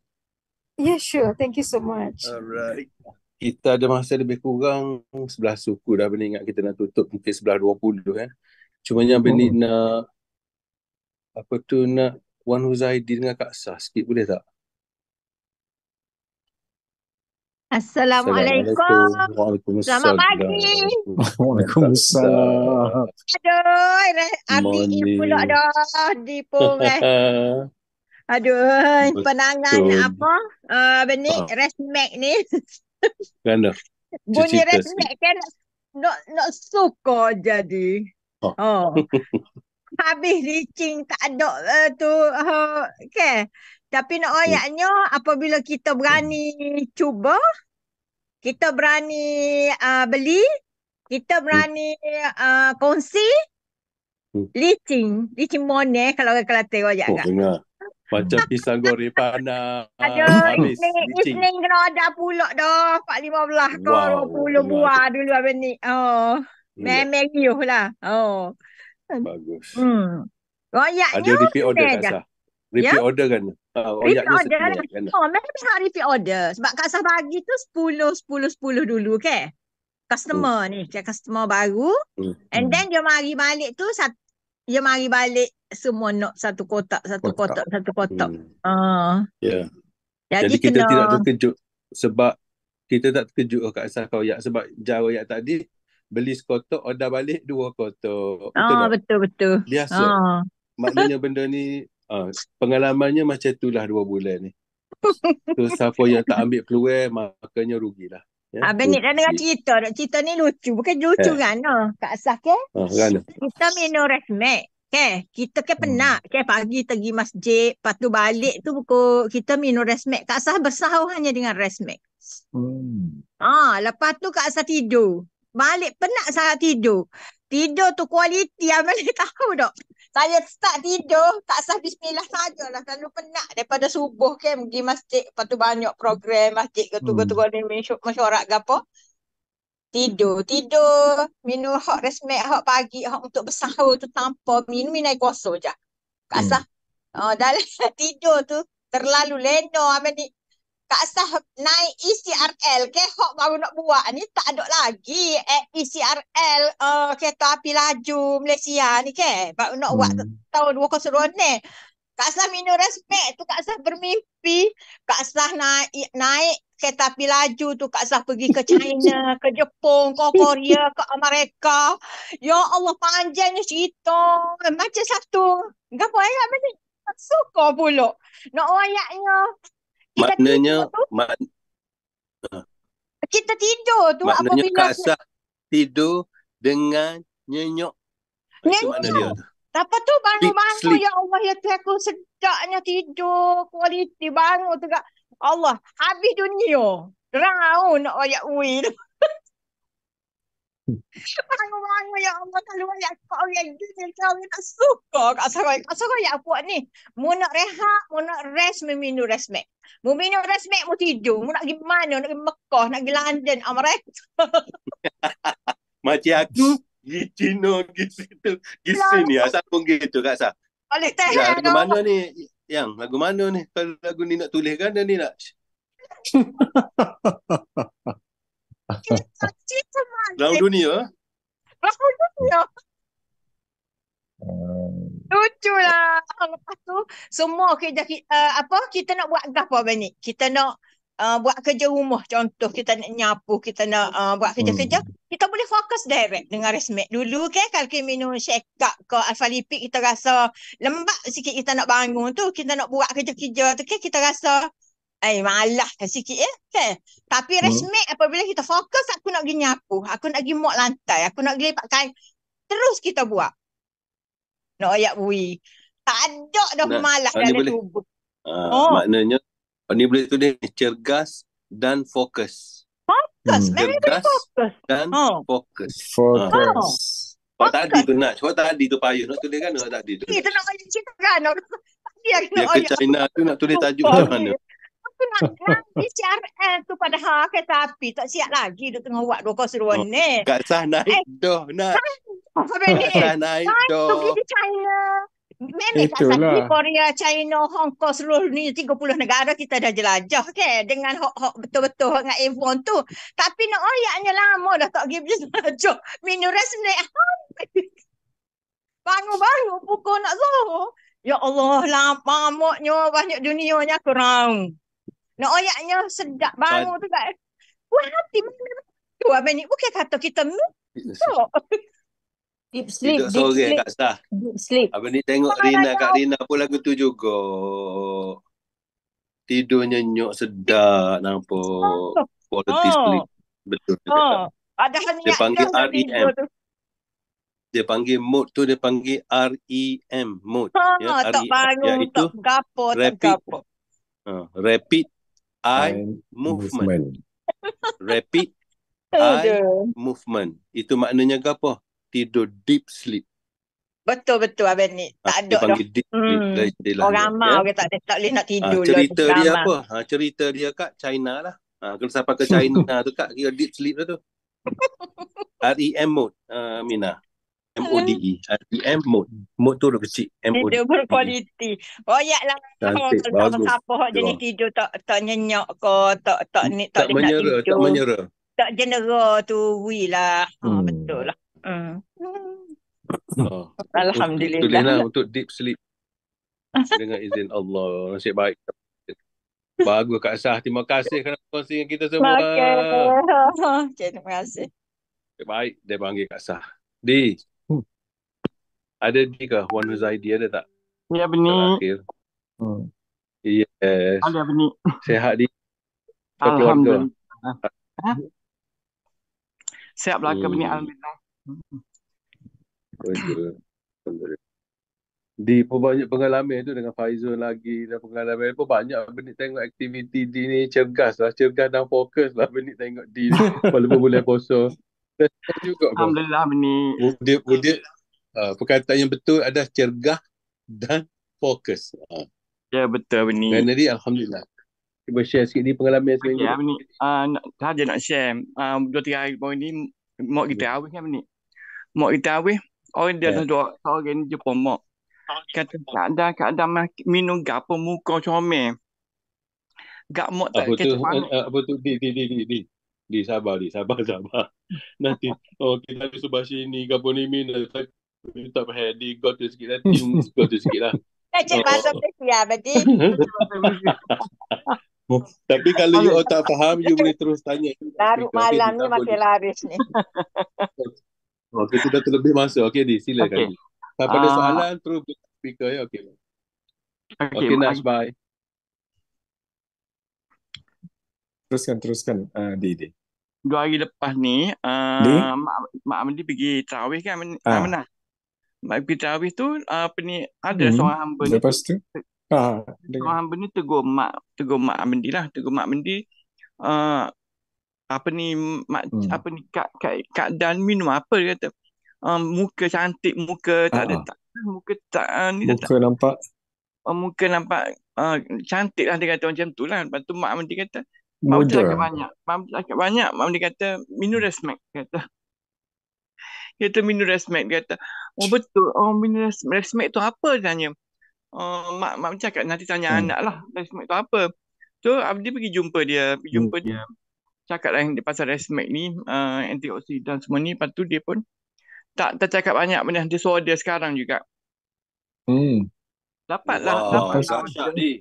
Yeah, sure. Thank you so much. Alright. Kita ada masa lebih kurang sebelah suku dah. Benda ingat kita nak tutup mungkin sebelah dua puluh. Eh. Cuma yang hmm. nak apa tu nak Wan Huzaidi dengan Kak Sah sikit boleh tak? Assalamualaikum. Assalamualaikum. Selamat pagi. Waalaikumsalam. Aduh, RTI pula dah di pung Aduh, penangan Betul. apa? Uh, Benik, ah. resmek ni. Kenapa? Bunyi resmek kan nak nak suka jadi. Ah. Oh. habis licing tak ada uh, tu uh, ha, okay. tapi nak ayatnya hmm. apabila kita berani cuba kita berani uh, beli kita hmm. berani uh, kongsi licing hmm. licin mone eh, kalau orang Kelantan oh, macam pisang goreng panas. Aduh, habis Isnin kena ada pula dah. 4.15 ke wow, 20 buah dulu abang ni. Oh. Memang lah. Oh. Kan? Bagus. Hmm. Royak Ada ah, ya. repeat order kan Sah? Repeat ya? order kan? Uh, repeat order lah. Kan? Oh, memang tak repeat order. Sebab Kak Sah bagi tu 10, 10, 10 dulu ke? Customer hmm. ni. Kak customer baru. Hmm. And hmm. then dia mari balik tu, satu, dia mari balik semua nak satu kotak, satu kotak, kotak satu kotak. Hmm. Uh. Ya. Yeah. Jadi, Jadi kita kena... tidak terkejut sebab kita tak terkejut oh, Kak Sah kau ya sebab jauh ya tadi beli sekotok order balik dua kotok. Ah, betul oh, tak? betul betul. Biasa. Oh. Maknanya benda ni uh, pengalamannya macam itulah dua bulan ni. Tu so, siapa yang tak ambil peluang makanya rugilah. Ya, Abang Nik dah dengar cerita. Dok cerita ni lucu. Bukan lucu eh. kan? Kak Asah ke? Oh, rana. Kita minum resmek. Ke? Kita ke penat. Hmm. Ke pagi pergi masjid. Lepas tu balik tu buku kita minum resmek. Kak Asah bersahur hanya dengan resmek. Hmm. Ah, lepas tu Kak Asah tidur. Balik penat sangat tidur. Tidur tu kualiti yang mana tahu dok. Saya start tidur, tak sah bismillah sajalah. Lalu penat daripada subuh kan pergi masjid. Lepas tu banyak program masjid ke tu, tu, tu, mesyuarat ke apa. Tidur, tidur. Minum hak resmi, hak pagi, hak untuk bersahur tu tanpa minum, minai kosong je. Tak hmm. sah. Hmm. Oh, tidur tu terlalu leno apa ni. Kak Sah naik ECRL ke hok baru nak buat ni tak ada lagi eh, ECRL uh, eh, kereta api laju Malaysia ni ke baru nak hmm. buat tahun 2020 ni Kak Sah minum respect tu Kak Sah bermimpi Kak Sah naik, naik kereta api laju tu Kak Sah pergi ke China, ke Jepun, ke Korea, ke Amerika. Ya Allah panjangnya cerita. Macam satu. Gapa ayat ni suka pula. Nak no, ayatnya maknanya mak ha. kita tidur tu maknanya apabila kasar tidur dengan nyenyok nyenyok apa tu bangun bangun ya Allah ya Tuhan aku sedaknya tidur kualiti bangun tu Allah habis dunia rau nak bayar uih rangai ya Allah Kalau ayat kau yang gini Kau yang tak suka Kak Sarai Kak Sarai yang buat ni Mu nak rehat Mu nak rest Mu minum rest mek Mu minum rest mek Mu tidur Mu nak pergi mana Nak pergi Mekah Nak pergi London Amret ah, Macam aku gicino Cina Gi Asal ah, pun gitu Kak Sarai Balik teh ya, ya Lagu mana ni Yang lagu mana ni Kalau lagu ni nak tulis kan Dan ni nak cerita mana? Belahu dunia? Belahu dunia? Eh. Lucu lah. Lepas tu, semua kerja uh, eh, apa kita nak buat apa ni? Kita nak uh, buat kerja rumah contoh. Kita nak nyapu, kita nak uh, buat kerja-kerja. Hmm. Kita boleh fokus direct dengan resmi. Dulu okay? kalau kita minum shake up ke alfa lipid, kita rasa lembab sikit kita nak bangun tu. Kita nak buat kerja-kerja tu okay? kita rasa Eh, malah lah sikit ya. Eh? Kan? Tapi resmi hmm. apabila kita fokus aku nak pergi nyapu, aku nak pergi mok lantai, aku nak pergi pakai terus kita buat. Nak ayak bui. Tak ada dah nah, malah dalam boleh. tubuh. Uh, oh. Maknanya ini boleh tu dia cergas dan fokus. Fokus, hmm. cergas dan oh. fokus. Fokus. Oh. Pak tadi tu nak. Sebab tadi tu payuh nak tulis kan? Nak tadi tu. Kita nak balik cerita kan? Dia ke China tu nak tulis tajuk ke mana? nak Kenangan PCRM tu padahal kereta api tak siap lagi duk tengah buat dua kos dua oh, ni. kat sah naik eh, doh nak. Sah naik doh. Sah pergi China. Memang tak sakit Korea, China, Hong Kong, seluruh dunia 30 negara kita dah jelajah ke okay? dengan hok hok betul-betul dengan iPhone tu. Tapi nak no, oyaknya lama dah tak pergi jelajah. Minuras naik Bangun-bangun pukul nak zuhur. Ya Allah, lama maknya banyak dunianya kurang. No oyaknya sedap bangun tu kan. Buat hati mana tu apa ni? Bukan kata kita ni. Deep sleep. Deep sleep. Deep sleep. Abang ni tengok Rina. Kak Rina pun lagu tu juga. Tidur nyenyok sedap. Nampak. Quality oh. sleep. Betul. Oh. Ada dia panggil REM. E dia panggil mood tu dia panggil REM. Mood. Oh, ya, tak e bangun. Ya, tak gapo. Rapid. Tak gapo. Uh, rapid eye movement. movement. Rapid eye movement. Itu maknanya ke apa? Tidur deep sleep. Betul-betul Abang ni. Tak ah, ada dah. Panggil deep sleep. Hmm. Lah orang ramai ya. tak, boleh nak ah, tidur. Ha, cerita dia apa? Ah, cerita dia kat China lah. kalau siapa ke China tu kat. Kira deep sleep tu. E M mode uh, Mina. M-O-D-E. r m mode. Mode tu huruf kecil. M-O-D-E. Tidur berkualiti. Oh ya lah. kalau Oh, bagus. Tak apa tidur. Tak, tak nyenyak ke. Tak, tak, ni, tak, tak Tak menyera. Tak jenera tu. Wih lah. Ha, hmm. betul lah. Hmm. hmm. Oh. Alhamdulillah. Untuk, lah, untuk deep sleep. Dengan izin Allah. Nasib baik. Bagus Kak Sah. Terima kasih kerana kongsi dengan kita semua. Okay. okay terima kasih. Baik, dia panggil Kak Sah. Di ada juga Wan Huzaidi ada tak? Ya Beni. Terakhir. Hmm. Ada Beni. Sehat di keluarga. Ha? Sehat belaka hmm. Alhamdulillah. Di banyak pengalaman tu dengan Faizul lagi dan pengalaman pun banyak benda tengok aktiviti D ni cergas lah, cergas dan fokus lah benda tengok di. ni walaupun bulan kosong. Alhamdulillah benda. Budik, budik, uh, perkataan yang betul adalah cergah dan fokus. Uh. Ya betul Abang Ni. Jadi Alhamdulillah. Cuba share sikit ni pengalaman saya. Okay, ya Abang Ni. Uh, saja nak share. Uh, dua tiga hari baru ni. Mak kita ya. Hmm. awis kan Abang Ni. Mak kita awis. Orang dia ada ya. dua orang ni jumpa mak. Kata keadaan keadaan minum gapo muka comel. Gak mok tak kata panggil. Eh, apa tu? Di, di, di, di, di. Di Sabah di Sabah Sabah Nanti, oh kita habis sebab sini, kapan ni Minta payah di go to sikit lah. go to sikit lah. Tak cek bahasa oh. Malaysia berarti. Tapi kalau you all tak faham, you boleh terus tanya. Larut malam ni masih laris ni. Okey, oh, sudah terlebih masa. Okay di silakan. Okay. Kalau ada ah. soalan, terus speaker ya. Okey. okay, Nash, bye. Teruskan, teruskan uh, di di. Dua hari lepas ni, uh, Mak, Mak Amdi pergi terawih kan? Ah. Mana? mak kita habis tu apa ah, ni ada hmm. seorang hamba ni. Lepas tu. Ha, ha seorang hamba ni tegur mak, tegur mak mendi lah, tegur mak mendi. Uh, ah, apa ni mak hmm. apa ni kak kak, kak dan minum apa dia kata. Uh, muka cantik, muka tak ada ha, ha. tak. Muka tak uh, ni muka tak. nampak uh, muka nampak uh, cantik lah dia kata macam tu lah. Lepas tu mak mendi kata, Mak Muda. banyak. Mak banyak. Mak kata, minum resmek. Kata. Dia terminu resmek. Dia kata, oh betul. Oh minum res resmek tu apa? Tanya. Oh, mak, mak cakap, nanti tanya hmm. anak lah. Resmek tu apa? So, ah, dia pergi jumpa dia. Pergi jumpa hmm. dia. Ya. Cakap lah pasal resmek ni. Uh, antioksidan semua ni. Lepas tu dia pun tak tercakap banyak benda dia sekarang juga. Hmm. Dapatlah. Wow. Dapat, dapat, dapat, dapat, dapat,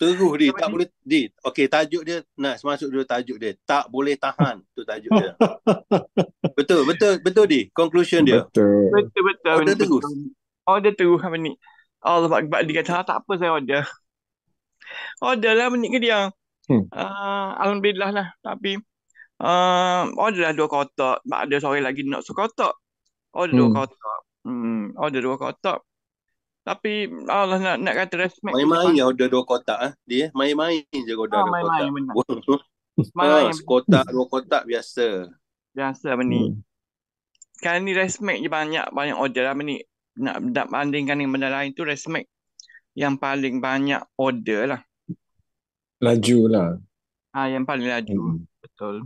Teruh dia. Tak boleh. Di. Okey, tajuk dia. Nah, semasuk dulu tajuk dia. Tak boleh tahan. tu tajuk dia. betul. Betul. Betul, Di. Conclusion dia. Betul. Betul, betul. Order terus. Order terus. Apa ni? Allah oh, sebab dia kata, ah, tak apa saya order. Order lah menit ke dia. Hmm. Uh, Alhamdulillah lah. Tapi, uh, order lah dua kotak. Mak ada sorry lagi nak sekotak. Order hmm. dua kotak. Hmm, order dua kotak. Tapi Allah ah, nak nak kata respect. Main-main ya ada dua kotak ah. Dia eh, main-main je order oh, dua main-main kotak. Main-main ha, ah, kotak dua kotak biasa. Biasa apa lah, hmm. ni? Hmm. Kan ni resmek je banyak banyak order lah ni. Nak, nak bandingkan dengan benda lain tu resmek yang paling banyak order lah. Laju lah. Ha, yang paling laju. Hmm. Betul.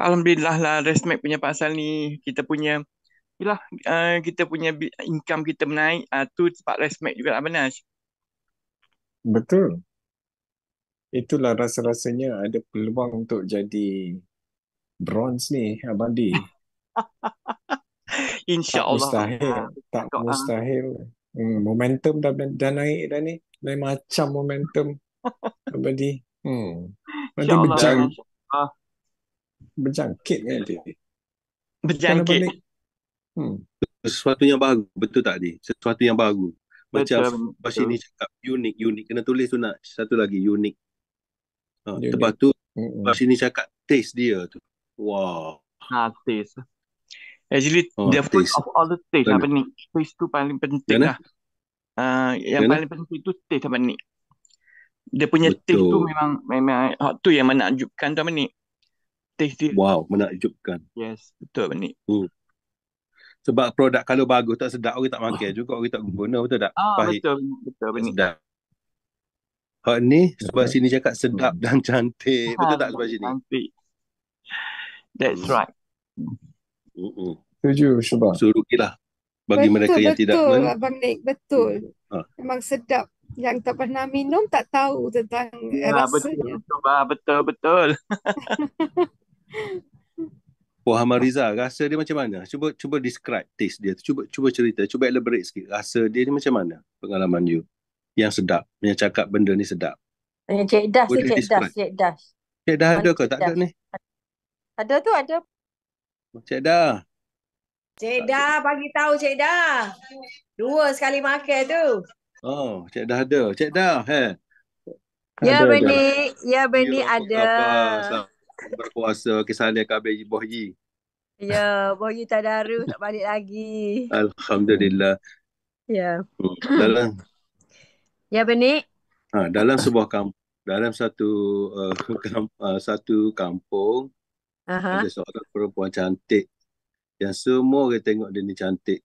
Alhamdulillah lah resmek punya pasal ni. Kita punya yalah uh, kita punya income kita menaik uh, tu sebab respect juga lah benar betul itulah rasa-rasanya ada peluang untuk jadi bronze ni abang di insyaallah mustahil tak ah. mustahil hmm, momentum dah, dah naik dah ni lain macam momentum abang di hmm nanti berjang ah. berjangkit nanti berjangkit Hmm. Sesuatu yang baru, betul tak Adi? Sesuatu yang baru. Macam Basi ni cakap unik, unik. Kena tulis tu nak satu lagi, unik. Ha, Lepas tu, hmm. Basi ni cakap taste dia tu. Wow. Ha, taste. Actually, oh, ah, the taste. first of all the taste, Kena? apa ni? Taste tu paling penting lah. Uh, yang Kena? paling penting tu taste apa ni? Dia punya betul. taste tu memang, memang hot tu yang menakjubkan tu apa ni? Taste dia. Wow, menakjubkan. Yes, betul apa ni? Hmm sebab produk kalau bagus tak sedap orang tak makan juga orang tak guna betul tak ah, pahit betul betul, betul. sedap hak ni sebab betul. sini cakap sedap hmm. dan cantik ah, betul tak sebab sini cantik that's hmm. right Mm-mm. Setuju sebab suruh bagi betul, mereka yang betul, tidak betul betul abang Nick betul ha. memang sedap yang tak pernah minum tak tahu tentang ha, rasanya betul betul betul, betul. Wah, oh, Riza, rasa dia macam mana? Cuba cuba describe taste dia. Cuba cuba cerita, cuba elaborate sikit. Rasa dia ni macam mana? Pengalaman you yang sedap, yang cakap benda ni sedap. Yang cek dah, cek dah, cek dah. ada ke? Tak ada ni. Ada tu ada. Cek dah. Cek dah, bagi tahu cek dah. Dua sekali makan tu. Oh, cek dah ada. Cek dah, eh. Ya, Benny. Ya, Benny ada. Apa, apa berpuasa kesalahan kabe bohji. Ya, bohji tak daruh tak balik lagi. Alhamdulillah. Ya. Hmm, dalam Ya benik. Ha, dalam sebuah kampung, dalam satu uh, kamp, uh, satu kampung. Aha. Ada seorang perempuan cantik yang semua orang tengok dia ni cantik.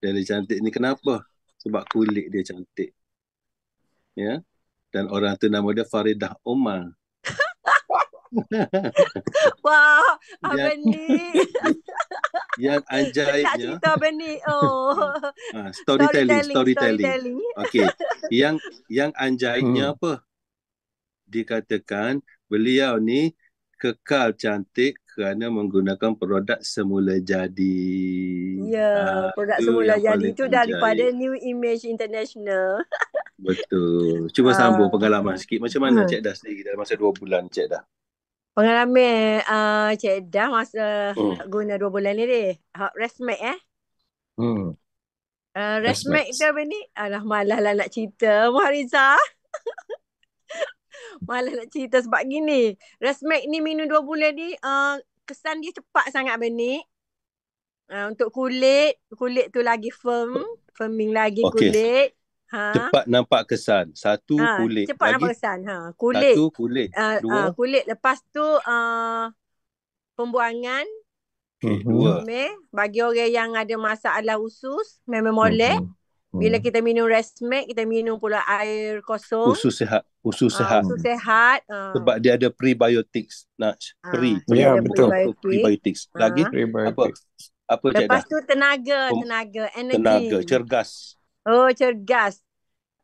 dia ni cantik ni kenapa? Sebab kulit dia cantik. Ya. Dan orang tu nama dia Faridah Umar. Wah, Abang Ni. Yang ajaibnya. Nak cerita Abang Ni. Oh. Hmm. Ah, storytelling, storytelling. storytelling. Okey. Yang yang hmm. ajaibnya hmm. apa? Dikatakan beliau ni kekal cantik kerana menggunakan produk semula jadi. Ya, ah, produk uh, semula jadi itu daripada New Image International. Betul. Cuba uh, sambung pengalaman sikit. Macam mana uh, Cik Dah sendiri dalam masa dua bulan Cik Dah? Pengalaman uh, Cik Dah masa hmm. guna dua bulan ni deh. Ha, resmek eh. Hmm. Uh, resmec dia apa Alah malah lah nak cerita Mahariza. malah nak cerita sebab gini. Resmek ni minum dua bulan ni uh, kesan dia cepat sangat apa Uh, untuk kulit, kulit tu lagi firm. Firming lagi okay. kulit. Ha? Cepat nampak kesan. Satu ha, kulit. Cepat Lagi, nampak kesan. Ha, kulit. Satu kulit. Uh, dua. Uh, kulit. Lepas tu uh, pembuangan. Mhm. Dua. Okay, bagi orang yang ada masalah usus. Memang boleh. Mm-hmm. Bila kita minum resmek. Kita minum pula air kosong. Usus sehat. Usus ha, sehat. Usus sehat. Uh. Sebab dia ada prebiotics. Nah, pre. Ya yeah, betul. Prebiotics. Ha. Lagi. Prebiotics. Apa? Apa Lepas cik tu tenaga. Tenaga. Energy. Tenaga. Cergas. Oh cergas.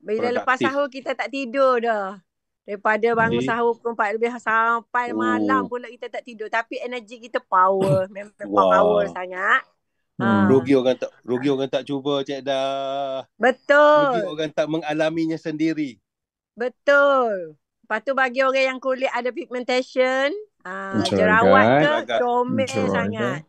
Bila productive. lepas sahur kita tak tidur dah. Daripada bangun okay. sahur pukul 4 lebih sampai oh. malam pula kita tak tidur. Tapi energi kita power. Memang wow. power sangat. Hmm. Ah. Rugi orang tak rugi orang tak cuba Cik Dah. Betul. Rugi orang tak mengalaminya sendiri. Betul. Lepas tu bagi orang yang kulit ada pigmentation, uh, jerawat ke, comel eh. sangat.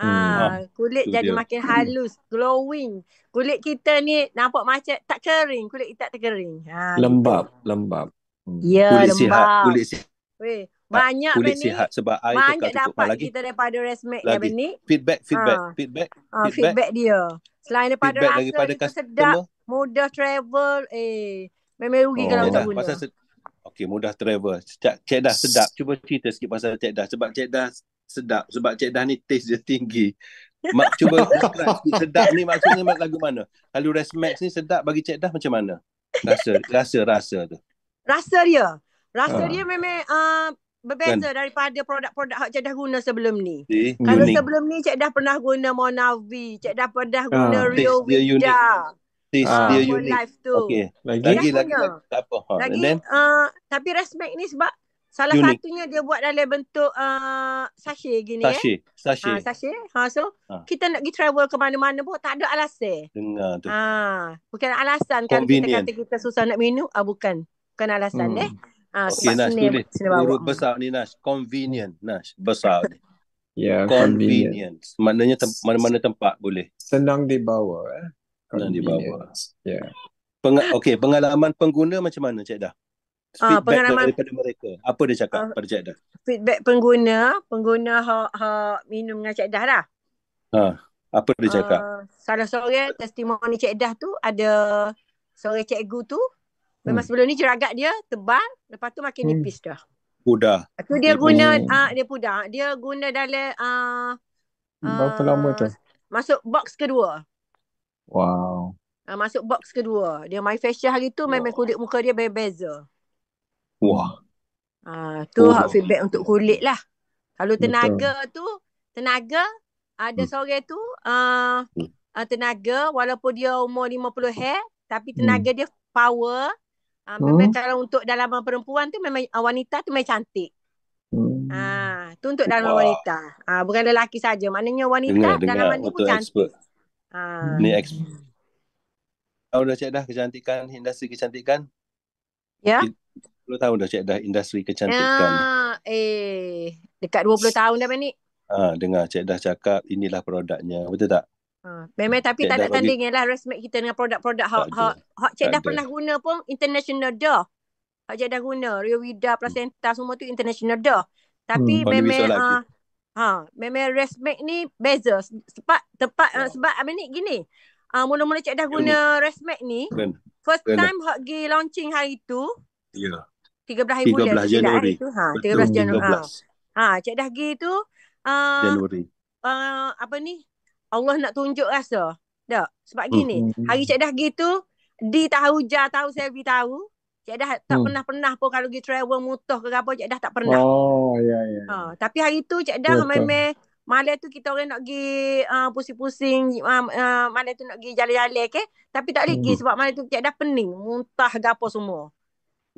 Ha, kulit Itu jadi dia. makin hmm. halus, glowing. Kulit kita ni nampak macam tak kering, kulit kita tak kering. Ha, lembab, gitu. lembab. Hmm. Ya, kulit lembab. sihat, kulit sihat. Weh, banyak kulit benih, sihat sebab air banyak dapat lagi. kita daripada resmek lagi. Ni. Feedback, feedback, ha. feedback, ha, feedback. dia. Selain daripada feedback rasa, daripada itu sedap, mudah travel. Eh, memang rugi oh, kalau tak guna. Okay, mudah travel. Cek dah sedap. Cuba cerita sikit pasal cek dah. Sebab cek dah sedap sebab Cik Dah ni taste dia tinggi. Mak cuba sedap ni maksudnya mak lagu mana? kalau Resmax ni sedap bagi Cik Dah macam mana? Rasa rasa rasa tu. Rasa dia. Rasa ha. dia memang uh, berbeza kan? daripada produk-produk hak Cik Dah guna sebelum ni. Eh, Kalau unique. sebelum ni Cik Dah pernah guna Monavi, Cik Dah pernah ah, guna ha. Rio Vida. Dia Taste ah, dia unik. Okay. Lagi? Lagi, lagi, lagi, lagi, tak apa. Ha. Lagi, uh, tapi respect ni sebab Salah unik. satunya dia buat dalam bentuk uh, sachet gini eh. sachet. eh. Sachet. Ha, sachet. Ha, so ha. kita nak pergi travel ke mana-mana pun tak ada alasan. Dengar tu. Ha. Bukan alasan kan kita kata kita susah nak minum. Ah, bukan. Bukan alasan hmm. eh. Ha, okay Nash tulis. Urut hmm. besar ni Nash. Convenient Nash. Besar ni. Ya, convenience. Maknanya tem- mana-mana tempat boleh. Senang dibawa. Eh? Senang dibawa. Yeah. Peng- okay, pengalaman pengguna macam mana Cik Dah? Ah, feedback pengalaman, daripada mereka. Apa dia cakap uh, pada Cik Dah? Feedback pengguna, pengguna hak ha, minum dengan Cik Dah lah. Ha, apa dia cakap? Uh, salah sore testimoni Cik Dah tu ada sore cikgu tu memang hmm. sebelum ni jeragat dia tebal lepas tu makin hmm. nipis hmm. dah. Pudah. Tu dia, hmm. dia guna uh, dia pudah. Dia guna dalam a uh, uh, lama tu? Masuk box kedua. Wow. Uh, masuk box kedua. Dia my facial hari tu memang kulit muka dia berbeza. Wah. Ha, tu oh. hak feedback untuk kulit lah. Kalau tenaga Betul. tu, tenaga ada hmm. sore tu uh, uh, tenaga walaupun dia umur 50 hair tapi hmm. tenaga hmm. dia power. Uh, hmm. Memang oh. kalau untuk dalam perempuan tu memang uh, wanita tu memang cantik. Hmm. Ha, tu untuk dalam Wah. wanita. Ha, bukan lelaki saja. Maknanya wanita dengar, dalam dengar. mandi Betul pun expert. cantik. Ha. Ni expert. Kau dah cek dah kecantikan, industri kecantikan. Ya. Yeah. 20 tahun dah cik dah industri kecantikan. Ah, eh, dekat 20 tahun dah Panik. Ha, ah, dengar cik dah cakap inilah produknya. Betul tak? Ha, memang tapi cik tak ada bagi... lah resmi kita dengan produk-produk hak hak hak cik dah pernah guna pun international dah. Hak cik dah guna Rio Vida placenta hmm. semua tu international dah. Tapi hmm, memang ha, ha, memang resmi ni beza sebab tepat oh. sebab apa ni gini. Ah uh, mula-mula cik dah ya, guna resmi ni. Ben. First time hak gi launching hari tu. Ya. 13 hari 13 bulan 13 eh, Januari. Hari tu, ha, 13 Januari. 13. Ha. ha, Cik Dahgi tu uh, Januari. Uh, apa ni? Allah nak tunjuk rasa. Tak? Sebab hmm. gini, hmm, hmm. hari Cik Dahgi tu di tahu ja tahu selfie tahu. Cik Dah tak hmm. pernah-pernah pun kalau pergi travel mutuh ke apa Cik Dah tak pernah. Oh, ya yeah, ya. Yeah. Ha, tapi hari tu Cik Dah memang Malam tu kita orang nak pergi uh, pusing-pusing. Uh, uh, malam tu nak pergi jalan-jalan. Okay? Tapi tak lagi. pergi hmm. sebab malam tu cik dah pening. Muntah gapo semua.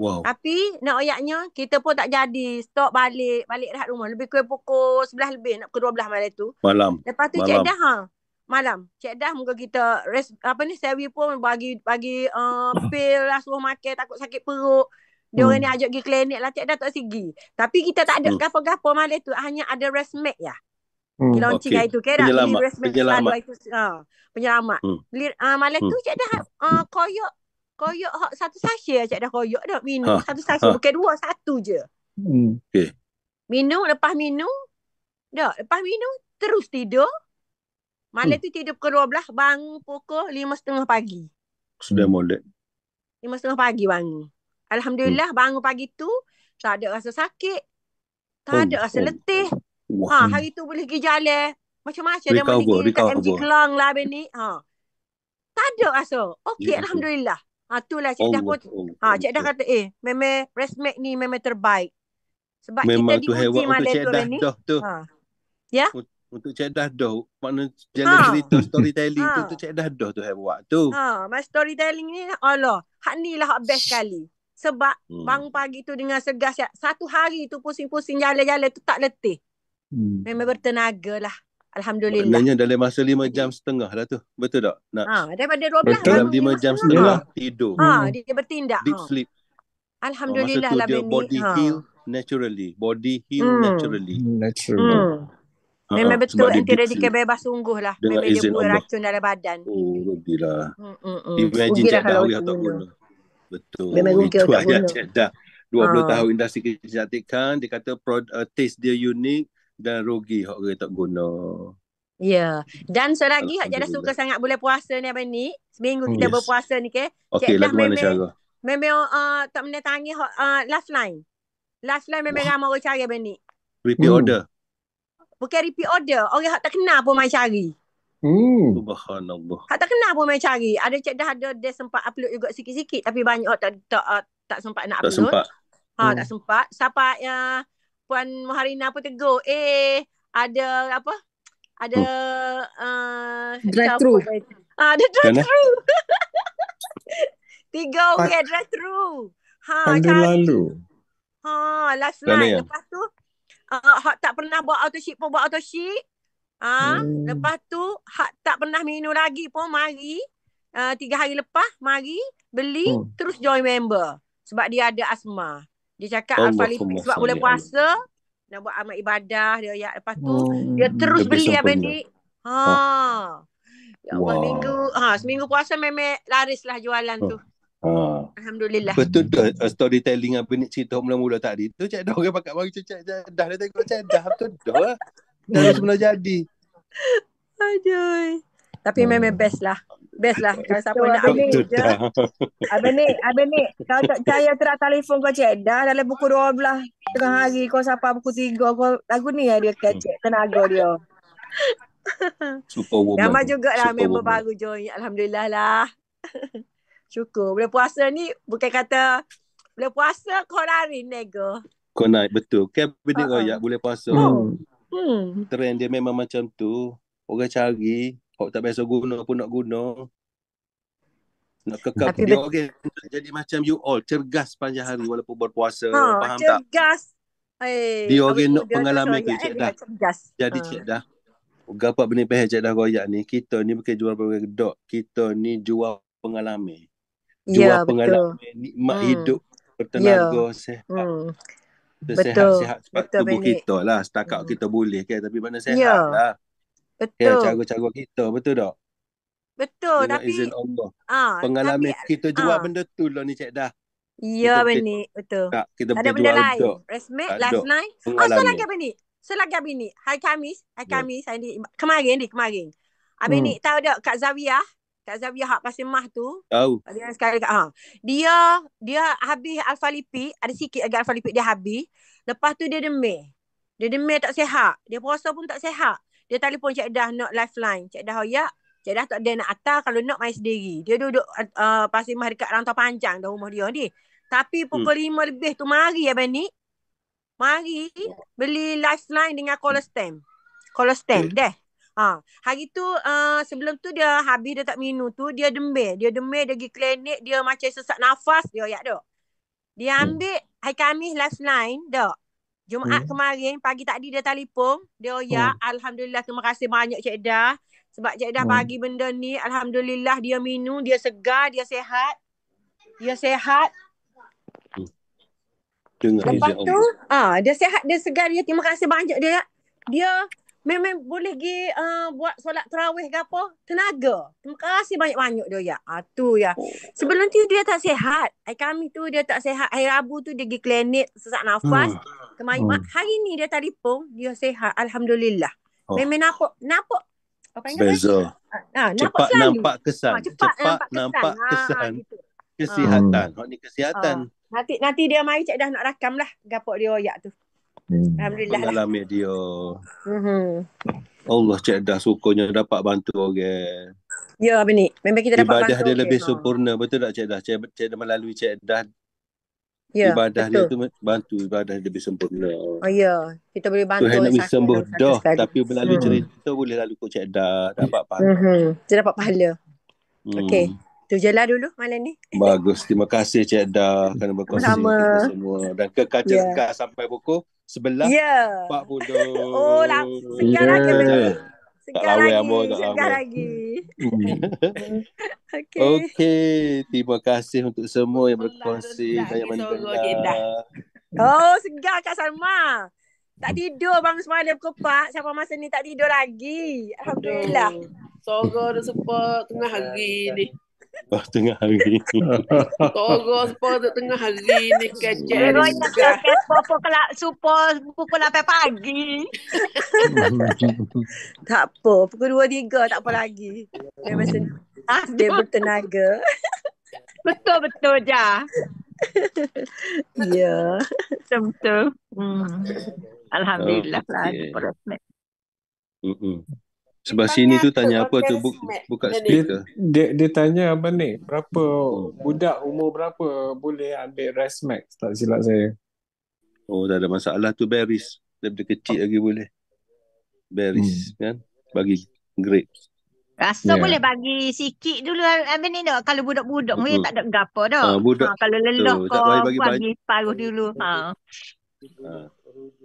Wow. Tapi nak oyaknya kita pun tak jadi stop balik balik rehat rumah. Lebih kurang pukul 11 lebih nak pukul 12 malam tu. Malam. Lepas tu malam. Cik Dah ha. Malam. Cik Dah muka kita rest apa ni Sewi pun bagi bagi uh, pil lah suruh makan takut sakit perut. Dia orang hmm. ni ajak pergi klinik lah Cik Dah tak sigi. Tapi kita tak ada hmm. gapo-gapo malam tu hanya ada rest mat ya. Hmm. Kita orang okay. itu kan Penyelamat Penyelamat Penyelamat, itu, uh, ha, penyelamat. Hmm. Uh, malam hmm. tu Cik Dah uh, ha, eh, koyok Koyok hak satu sachet ajak dah koyok dah minum ha. satu sachet ha. bukan dua satu je. Hmm. Okey. Minum lepas minum dah lepas minum terus tidur. Malam hmm. tu tidur pukul 12 bangun pukul 5.30 pagi. Sudah molek. 5.30 pagi bangun. Alhamdulillah hmm. bangun pagi tu tak ada rasa sakit. Tak oh. ada rasa oh. letih. Oh. Ha, hari tu boleh pergi jalan. Macam-macam dia mandi kat MC Kelang lah ni. Ha. Tak ada rasa. Okey ya, Alhamdulillah. Ha lah, Cik Dah pun. Ha Cik Dah kata eh memang resmek ni memang terbaik. Sebab memang kita diuji untuk Malay Cik Dah dah tu. Ha. Ya. Untuk Cik Dah dah. Makna jangan ha. Ah. cerita storytelling ha. tu untuk Cik Dah dah tu hai buat tu. Ha, mas storytelling ni Allah. Hak ni lah hak best kali. Sebab hmm. bang pagi tu dengan segas siap. Satu hari tu pusing-pusing jalan-jalan tu tak letih. Hmm. Memang bertenaga lah. Alhamdulillah. Maknanya dalam masa lima jam setengah lah tu. Betul tak? Nak. Ha, daripada 12 Betul. Dalam lima jam setengah ya. tidur. Ha, hmm. dia bertindak. Deep ha. Oh, sleep. Alhamdulillah masa lah dia body ni. Ha. heal naturally. Body heal hmm. naturally. Hmm, naturally. Hmm. Ha, Memang betul anti radikal bebas sungguh lah. Memang dia buat racun dalam badan. Oh, rugilah. Hmm, hmm, hmm. Imagine Cik Dah Wih atau Bunuh. Betul. Memang mungkin Itu ayat Cik Dah. 20 ha. tahun industri kecantikan. Dia kata uh, taste dia unik dan rugi hak orang tak guna. Ya. Yeah. Dan selagi hak jadi suka sangat boleh puasa ni abang ni, seminggu kita yes. berpuasa ni ke. Okey, lagu mana cara? Memang uh, tak pernah tanya uh, last line. Last line memang ramai orang cari abang ni. Repeat hmm. order. Bukan repeat order. Orang yang tak kenal pun main cari. Hmm. Subhanallah. Hak tak kenal pun main cari. Ada cik dah ada dia sempat upload juga sikit-sikit tapi banyak orang tak tak, uh, tak sempat nak upload. Tak sempat. Ha, hmm. tak sempat. Sampai uh, Puan Muharina pun tegur. Eh, ada apa? Ada oh. uh, drive thru. Ah, ada drive thru. Tiga orang okay, drive thru. Ha, Pandu lalu. Ha, last line Lepas ya? tu, uh, hak tak pernah buat auto ship pun buat auto ship. Ha, hmm. Lepas tu, hak tak pernah minum lagi pun mari. Uh, tiga hari lepas, mari. Beli, hmm. terus join member. Sebab dia ada asma. Dia cakap Alfa Lipi sebab bulan puasa nak buat amal ibadah dia ya lepas tu hmm, dia hmm, terus beli abang ya, ha. ni. Ha. Ya Allah wow. minggu ha seminggu puasa memek lah jualan ha. tu. Oh. Ha. Alhamdulillah. Betul tu uh, storytelling apa ni cerita mula-mula tadi. Tu cak dah orang pakai baru cecak dah dah tengok cak dah betul dah. Dah semula jadi. Aduh. Tapi hmm. memang best lah. Best lah Kalau siapa nak Abang Nik je Abang Nik Abang Nik Kalau tak percaya Terak telefon kau cek Dah dalam buku 12 Tengah hari Kau sapa buku 3 kau, Lagu ni ya dia kacik hmm. Tenaga dia Superwoman Nama jugalah Super Member woman. baru join Alhamdulillah lah Cukup. Bila puasa ni Bukan kata Bila puasa Kau lari nego Kau naik betul Kabinet uh-huh. Royak Bila puasa oh. hmm. Hmm. Trend dia memang macam tu Orang cari Awak tak biasa guna pun nak guna. Nak kekal Tapi dia okay. jadi macam you all. Cergas panjang hari walaupun berpuasa. Ha, faham cergas. tak? Cergas. Eh, dia orang nak pengalaman ke cik eh, dah. Jadi ha. cik dah. Gapak benih pahit cik dah goyak ni. Kita ni bukan jual berbagai gedok. Kita ni jual pengalaman. Ya, jual ya, pengalaman. Betul. Nikmat hmm. hidup. Bertenaga. Ya. Sehat. Hmm. Betul. Sehat-sehat sebab betul, tubuh benik. kita lah. Setakat hmm. kita boleh kan. Tapi mana sehat ya. lah. Ya, betul. Ya, cara-cara kita, betul tak? Betul, Dengan tapi... izin Allah. Ha, Pengalaman tapi, kita jual ha. benda tu lah ni, Cik Dah. Ya, Benny. Betul. Tak, kita ada benda lain. Untuk, Resmi, last duk. night. Ah, Pengalami. Oh, so lagi, Benny. So lagi, Benny. Hari Kamis. Hari ya. Kamis. Hari kemarin, ni, kemarin. Abi hmm. ni tahu tak Kak Zawiyah? Kak Zawiyah hak pasal mah tu. Tahu. Oh. Dia sekali ha. Dia dia habis alfa lipid, ada sikit agak alfa lipid dia habis. Lepas tu dia demam. Dia demam tak sihat. Dia puasa pun tak sihat dia telefon Cik Dah nak lifeline. Cik Dah hoyak. Oh, Cik Dah tak ada nak atas kalau nak main sendiri. Dia duduk uh, pasir mah dekat rantau panjang dah rumah dia ni. Tapi pukul hmm. 5 lebih tu mari ya bani, Mari beli lifeline dengan color stem. Color stem okay. deh. Ha. Hari tu uh, sebelum tu dia habis dia tak minum tu dia demir. Dia demir dia pergi klinik dia macam sesak nafas dia ya tu. Dia hmm. ambil hmm. hari Khamis lifeline dok. Jumaat hmm. kemarin pagi tadi dia telefon, dia oh ya hmm. alhamdulillah terima kasih banyak Cik Dah sebab Cik Dah hmm. bagi benda ni alhamdulillah dia minum, dia segar, dia sehat. Dia sehat. Dengan Lepas tu, ah, uh, dia sehat, dia segar, dia terima kasih banyak dia. Dia memang boleh pergi uh, eh, buat solat tarawih. ke apa, tenaga. Terima kasih banyak-banyak dia, ya. Ah, tu, ya. Oh. Sebelum tu, dia tak sehat. Hari kami tu, dia tak sehat. Hari Rabu tu, dia pergi klinik, sesak nafas. Hmm kemari. Hmm. Hari ni dia telefon, dia sihat. Alhamdulillah. Oh. Memang nampak, nampak apa yang Bezo. Ha, cepat selalu. nampak kesan. Ha, cepat, cepat nampak kesan. Ah, kesan. Ha, kesihatan. Ha. ni kesihatan. Ha. Nanti nanti dia mai cak dah nak rakam lah gapok dia oyak tu. Hmm. Alhamdulillah. Mengalami lah. dia. Mm-hmm. Allah cak dah sukanya dapat bantu orang. Okay. Ya, Abang Memang kita dapat Ibadah bantu. Ibadah dia okay, lebih so. sempurna. Betul tak, Cik Dah? Cik, Cik Dah melalui Cik Dah Ya, ibadah betul. dia tu bantu ibadah dia lebih sempurna. Oh ya, kita boleh bantu Tuhan nak sembuh dah tapi melalui hmm. cerita boleh lalu kau cek dah dapat pahala. Mhm. Dia dapat pahala. Hmm. Okey. Tu jelah dulu malam ni. Bagus. Terima kasih Cik Dah kerana berkongsi Sama. semua. Dan ke yeah. sampai pukul 11.40. Yeah. 40. Oh, lah. sekarang yeah. kena. Tak lagi, segar lagi. Segar lagi. okay. okay. Terima kasih untuk semua yang berkongsi. Saya Oh, segar Kak Salma. Tak tidur bang semalam kepak. Siapa masa ni tak tidur lagi. Alhamdulillah. Sogor dah sempat tengah ya, hari ya. ni. Oh, tengah hari ni. Tolong sport tengah hari ni kerja. Roy tak kerja pukul kena support pukul 8 lah, pagi. tak apa, pukul 2 3 tak apa lagi. Dia macam ah dia bertenaga. betul betul ja. ya. Betul betul. Hmm. Alhamdulillah lah, okay. lah. Mm-mm. Sebab dia sini tu tanya apa tu bu- buka speed. Dia, dia, dia tanya apa ni? Berapa oh. budak umur berapa boleh ambil resmax tak silap saya. Oh tak ada masalah tu beris. Lebih kecil lagi boleh. Beris hmm. kan? Bagi grapes. Rasa yeah. boleh bagi sikit dulu ambil ni dah. Kalau budak-budak mungkin tak ada gapo dah. Ha, ha, kalau leluh kau bagi, bagi, bagi dulu. Ha. ha.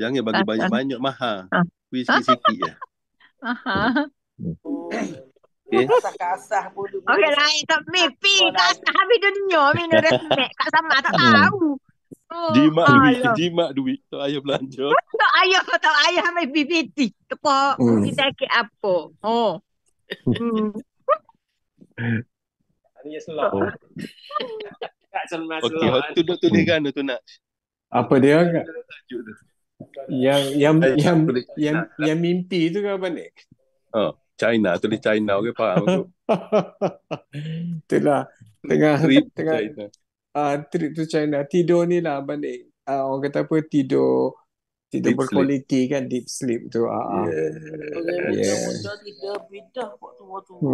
Jangan bagi banyak-banyak mahal. Ha. Whisky sikit je. Aha. Okay. Kasah-kasah pun. Okay, lain. Tapi, kasah habis dunia. Minum resmek. Kak sama tak hmm. tahu. Oh, duit, jimat duit. Tak ayah belanja. Tak ayah, tak ayah sama BBT. Kepo, kita ke apa. Oh. Hmm. Ini selap. Oh. Kak Okey, tu dia kan tu nak. Apa dia? Tajuk tu yang yang China, yang China. yang yang mimpi tu ke apa ni? Oh, China tu di China ke pak faham tu. Itulah tengah trip tengah ah uh, trip tu China tidur ni lah apa ni? Ah uh, orang kata apa tidur tidur deep berkualiti sleep. kan deep sleep tu. Ah. Uh, yeah. Yeah. yeah. Okay. Okay.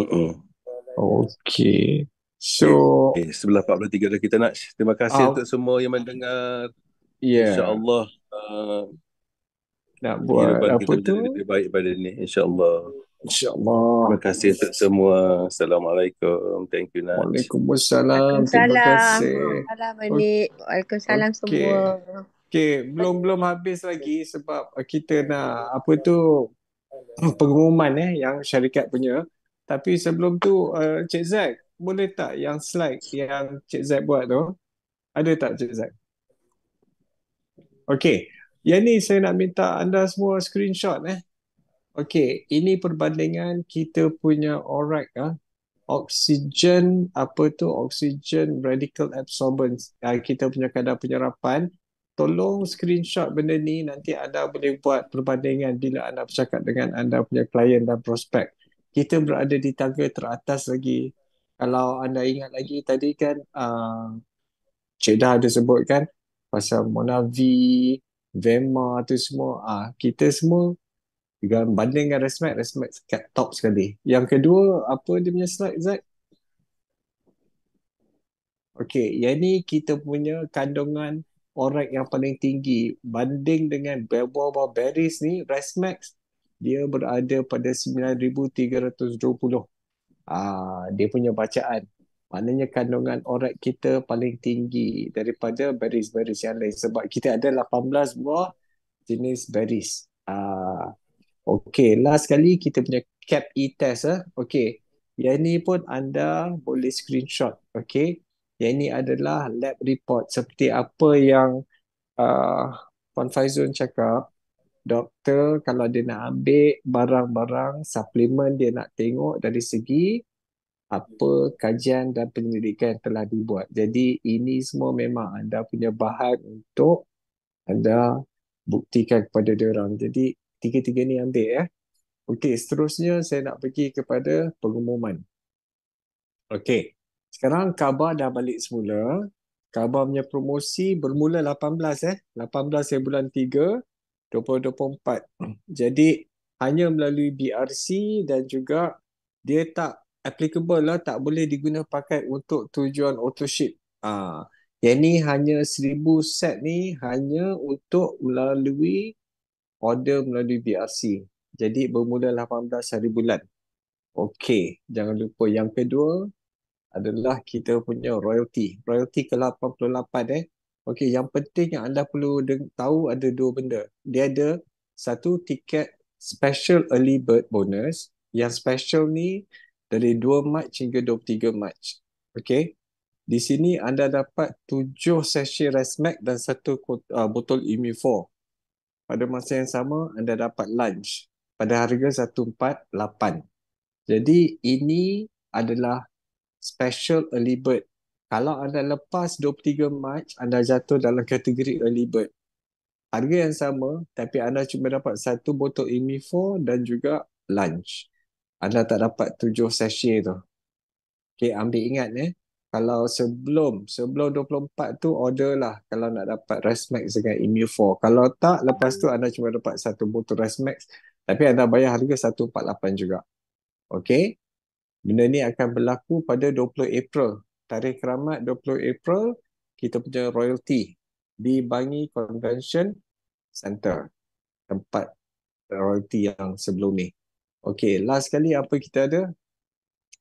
Okay. Okay. So okay, eh, eh, sebelah 43 dah kita nak terima kasih ah. untuk semua yang mendengar. Yeah. Insya-Allah uh, nak buat apa kita tu? Lebih baik pada ni insya-Allah. Insya-Allah. Terima kasih untuk semua. Assalamualaikum. Thank you Nak. Waalaikumsalam. Terima kasih. Waalaikumsalam okay. semua. Okay, belum-belum habis lagi sebab kita nak apa tu pengumuman eh yang syarikat punya. Tapi sebelum tu uh, Cik Zack, boleh tak yang slide yang Cik Zack buat tu? Ada tak Cik Zack? Okay. Yang ni saya nak minta anda semua screenshot eh. Okay. Ini perbandingan kita punya ORAC ah. Ya. Oksigen, apa tu? Oksigen radical absorbance. Ah, kita punya kadar penyerapan. Tolong screenshot benda ni. Nanti anda boleh buat perbandingan bila anda bercakap dengan anda punya klien dan prospek. Kita berada di tangga teratas lagi kalau anda ingat lagi tadi kan uh, Cik Dah ada sebut kan pasal Monavi, Vema tu semua uh, kita semua dengan bandingkan dengan Resmat, Resmat kat top sekali. Yang kedua, apa dia punya slide, Zat? Okay, yang ni kita punya kandungan orang yang paling tinggi banding dengan Belbo Berries ni, Resmax dia berada pada 9,320. Uh, Ah, dia punya bacaan maknanya kandungan orat kita paling tinggi daripada berries-berries yang lain sebab kita ada 18 buah jenis berries. Ah okey last kali kita punya cap e test eh. Okey. Yang ni pun anda boleh screenshot. Okey. Yang ini adalah lab report seperti apa yang uh, Puan Faizun cakap doktor kalau dia nak ambil barang-barang suplemen dia nak tengok dari segi apa kajian dan penyelidikan yang telah dibuat. Jadi ini semua memang anda punya bahan untuk anda buktikan kepada dia orang. Jadi tiga-tiga ni ambil ya. Okey, seterusnya saya nak pergi kepada pengumuman. Okey. Sekarang khabar dah balik semula. Khabar punya promosi bermula 18 eh. 18 bulan 2024. Jadi hanya melalui BRC dan juga dia tak applicable lah, tak boleh diguna pakai untuk tujuan auto ship. Ah, ha. uh, yang ni hanya 1000 set ni hanya untuk melalui order melalui BRC. Jadi bermula 18 hari bulan. Okey, jangan lupa yang kedua adalah kita punya royalty. Royalty ke-88 eh. Okey, yang penting yang anda perlu tahu ada dua benda. Dia ada satu tiket special early bird bonus. Yang special ni dari 2 Mac hingga 23 Mac. Okey. Di sini anda dapat 7 sesi Resmax dan satu uh, botol Imi 4. Pada masa yang sama anda dapat lunch pada harga 148. Jadi ini adalah special early bird kalau anda lepas 23 Mac anda jatuh dalam kategori early bird harga yang sama tapi anda cuma dapat satu botol Imi 4 dan juga lunch anda tak dapat tujuh sachet tu okay, ambil ingat eh kalau sebelum sebelum 24 tu order lah kalau nak dapat Resmax dengan Imi 4 kalau tak lepas tu anda cuma dapat satu botol Resmax tapi anda bayar harga 148 juga okay Benda ni akan berlaku pada 20 April tarikh keramat 20 April kita punya royalty di Bangi Convention Center tempat royalty yang sebelum ni. Okey, last kali apa kita ada?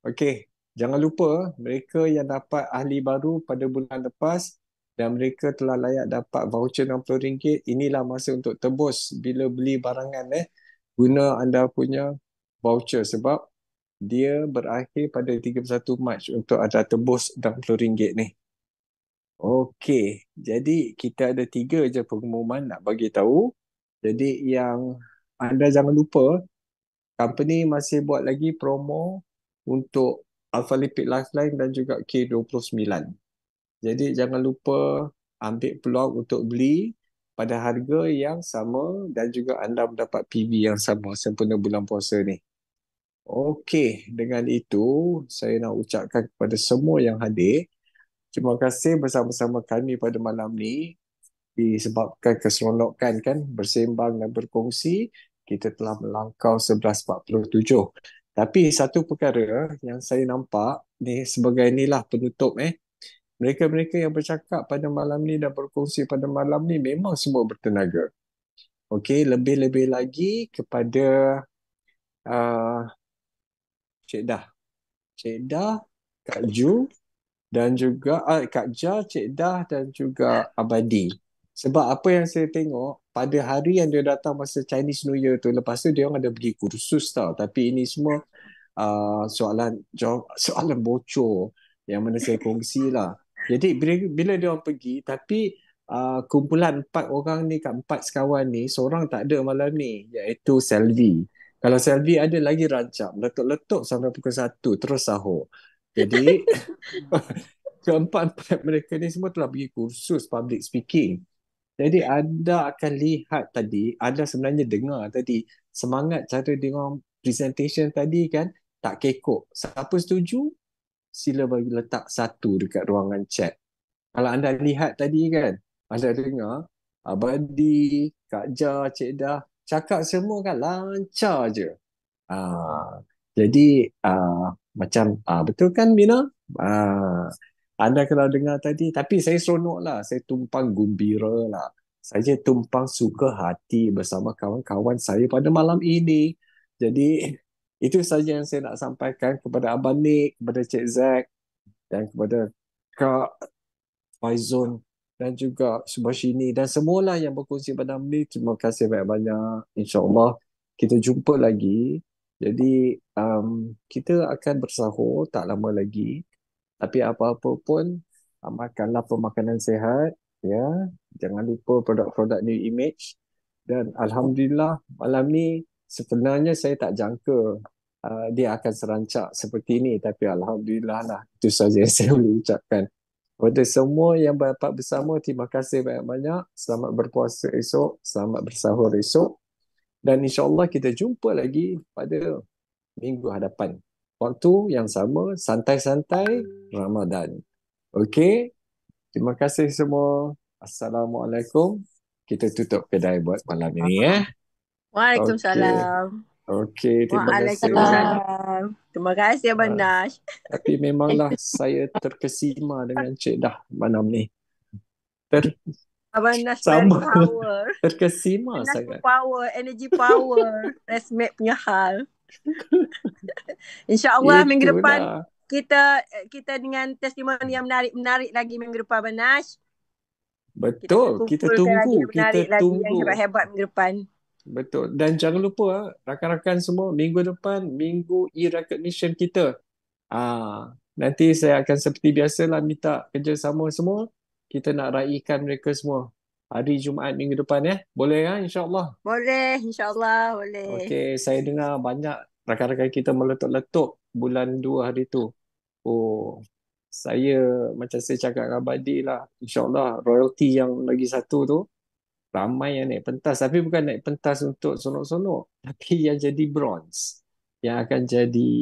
Okey, jangan lupa mereka yang dapat ahli baru pada bulan lepas dan mereka telah layak dapat voucher RM60, inilah masa untuk tebus bila beli barangan eh. Guna anda punya voucher sebab dia berakhir pada 31 Mac untuk ada tebus rm ringgit ni. Okey, jadi kita ada tiga je pengumuman nak bagi tahu. Jadi yang anda jangan lupa, company masih buat lagi promo untuk Alpha Lipid Lifeline dan juga K29. Jadi jangan lupa ambil peluang untuk beli pada harga yang sama dan juga anda mendapat PV yang sama sempena bulan puasa ni. Okey, dengan itu saya nak ucapkan kepada semua yang hadir. Terima kasih bersama-sama kami pada malam ni disebabkan keseronokan kan bersembang dan berkongsi kita telah melangkau 11.47. Tapi satu perkara yang saya nampak ni sebagai inilah penutup eh. Mereka-mereka yang bercakap pada malam ni dan berkongsi pada malam ni memang semua bertenaga. Okey, lebih-lebih lagi kepada uh, Cik Dah. Cik Dah, Kak Ju dan juga ah Kak Ja, Cik Dah dan juga Abadi. Sebab apa yang saya tengok, pada hari yang dia datang masa Chinese New Year tu, lepas tu dia orang ada pergi kursus tau. Tapi ini semua uh, soalan soalan bocor yang mana saya kongsi lah. Jadi bila, bila dia orang pergi, tapi uh, kumpulan empat orang ni, kat empat sekawan ni, seorang tak ada malam ni, iaitu Selvi. Kalau Selvi ada lagi rancak, letuk-letuk sampai pukul satu terus sahur. Jadi, keempat-empat mereka ni semua telah pergi kursus public speaking. Jadi anda akan lihat tadi, anda sebenarnya dengar tadi, semangat cara dengar presentation tadi kan, tak kekok. Siapa setuju? Sila bagi letak satu dekat ruangan chat. Kalau anda lihat tadi kan, anda dengar, Abadi, Kak Jah, Cik Dah, cakap semua kan lancar je. Ha, jadi uh, macam uh, betul kan Mina? Uh, anda kena dengar tadi tapi saya seronok lah. Saya tumpang gembira lah. Saya tumpang suka hati bersama kawan-kawan saya pada malam ini. Jadi itu saja yang saya nak sampaikan kepada Abang Nick, kepada Cik Zack dan kepada Kak Faizon dan juga semua sini dan semualah yang berkongsi pada ini. Terima kasih banyak-banyak. InsyaAllah kita jumpa lagi. Jadi um, kita akan bersahur tak lama lagi. Tapi apa-apa pun makanlah pemakanan sehat. Ya. Jangan lupa produk-produk new image. Dan Alhamdulillah malam ni sebenarnya saya tak jangka uh, dia akan serancak seperti ini. Tapi Alhamdulillah lah itu sahaja yang saya boleh ucapkan. Pada semua yang dapat bersama, terima kasih banyak-banyak. Selamat berpuasa esok. Selamat bersahur esok. Dan insyaAllah kita jumpa lagi pada minggu hadapan. Waktu yang sama, santai-santai Ramadan. Okey? Terima kasih semua. Assalamualaikum. Kita tutup kedai buat malam ini ya. Waalaikumsalam. Okay. Okay, terima kasih. Terima kasih Abang Nash. Tapi memanglah saya terkesima dengan Cik Dah malam ni. Ter Abang Nash sama. power. Terkesima Nash sangat. power, energy power. Resmate punya hal. InsyaAllah minggu depan kita kita dengan testimoni yang menarik-menarik lagi minggu depan Abang Nash. Betul, kita, kita tunggu. Kita tunggu. yang hebat-hebat minggu depan. Betul. Dan jangan lupa ah, rakan-rakan semua minggu depan minggu e-recognition kita. Ah, nanti saya akan seperti biasa lah minta kerjasama semua. Kita nak raikan mereka semua hari Jumaat minggu depan ya. Boleh kan insyaallah Boleh, insyaallah boleh. Okey, saya dengar banyak rakan-rakan kita meletup-letup bulan dua hari tu. Oh, saya macam saya cakap dengan Badi lah. InsyaAllah royalty yang lagi satu tu ramai yang naik pentas tapi bukan naik pentas untuk sonok-sonok tapi yang jadi bronze yang akan jadi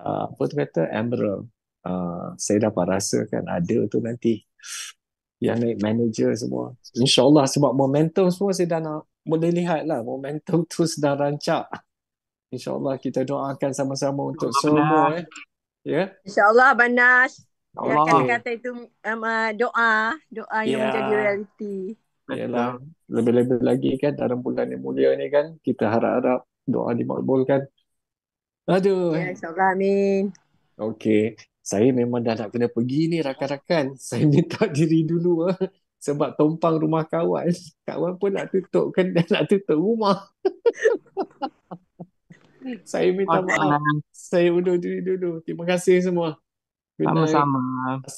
uh, apa tu kata emerald uh, saya dapat rasa kan ada tu nanti yang naik manager semua insyaallah sebab momentum semua saya dah nak boleh lihat lah momentum tu sedang rancak insyaallah kita doakan sama-sama untuk Allah semua Allah. eh. ya yeah? insyaallah banas Allah. Ya, kata-kata itu um, uh, doa doa yang yeah. menjadi realiti ialah lebih-lebih lagi kan dalam bulan yang mulia ni kan kita harap-harap doa dimakbulkan. Aduh. Ya, insyaAllah amin. Okey. Saya memang dah nak kena pergi ni rakan-rakan. Saya minta diri dulu lah. Sebab tumpang rumah kawan. Kawan pun nak tutup kan. dan nak tutup rumah. saya minta maaf. Saya undur diri dulu. Terima kasih semua. Sama-sama.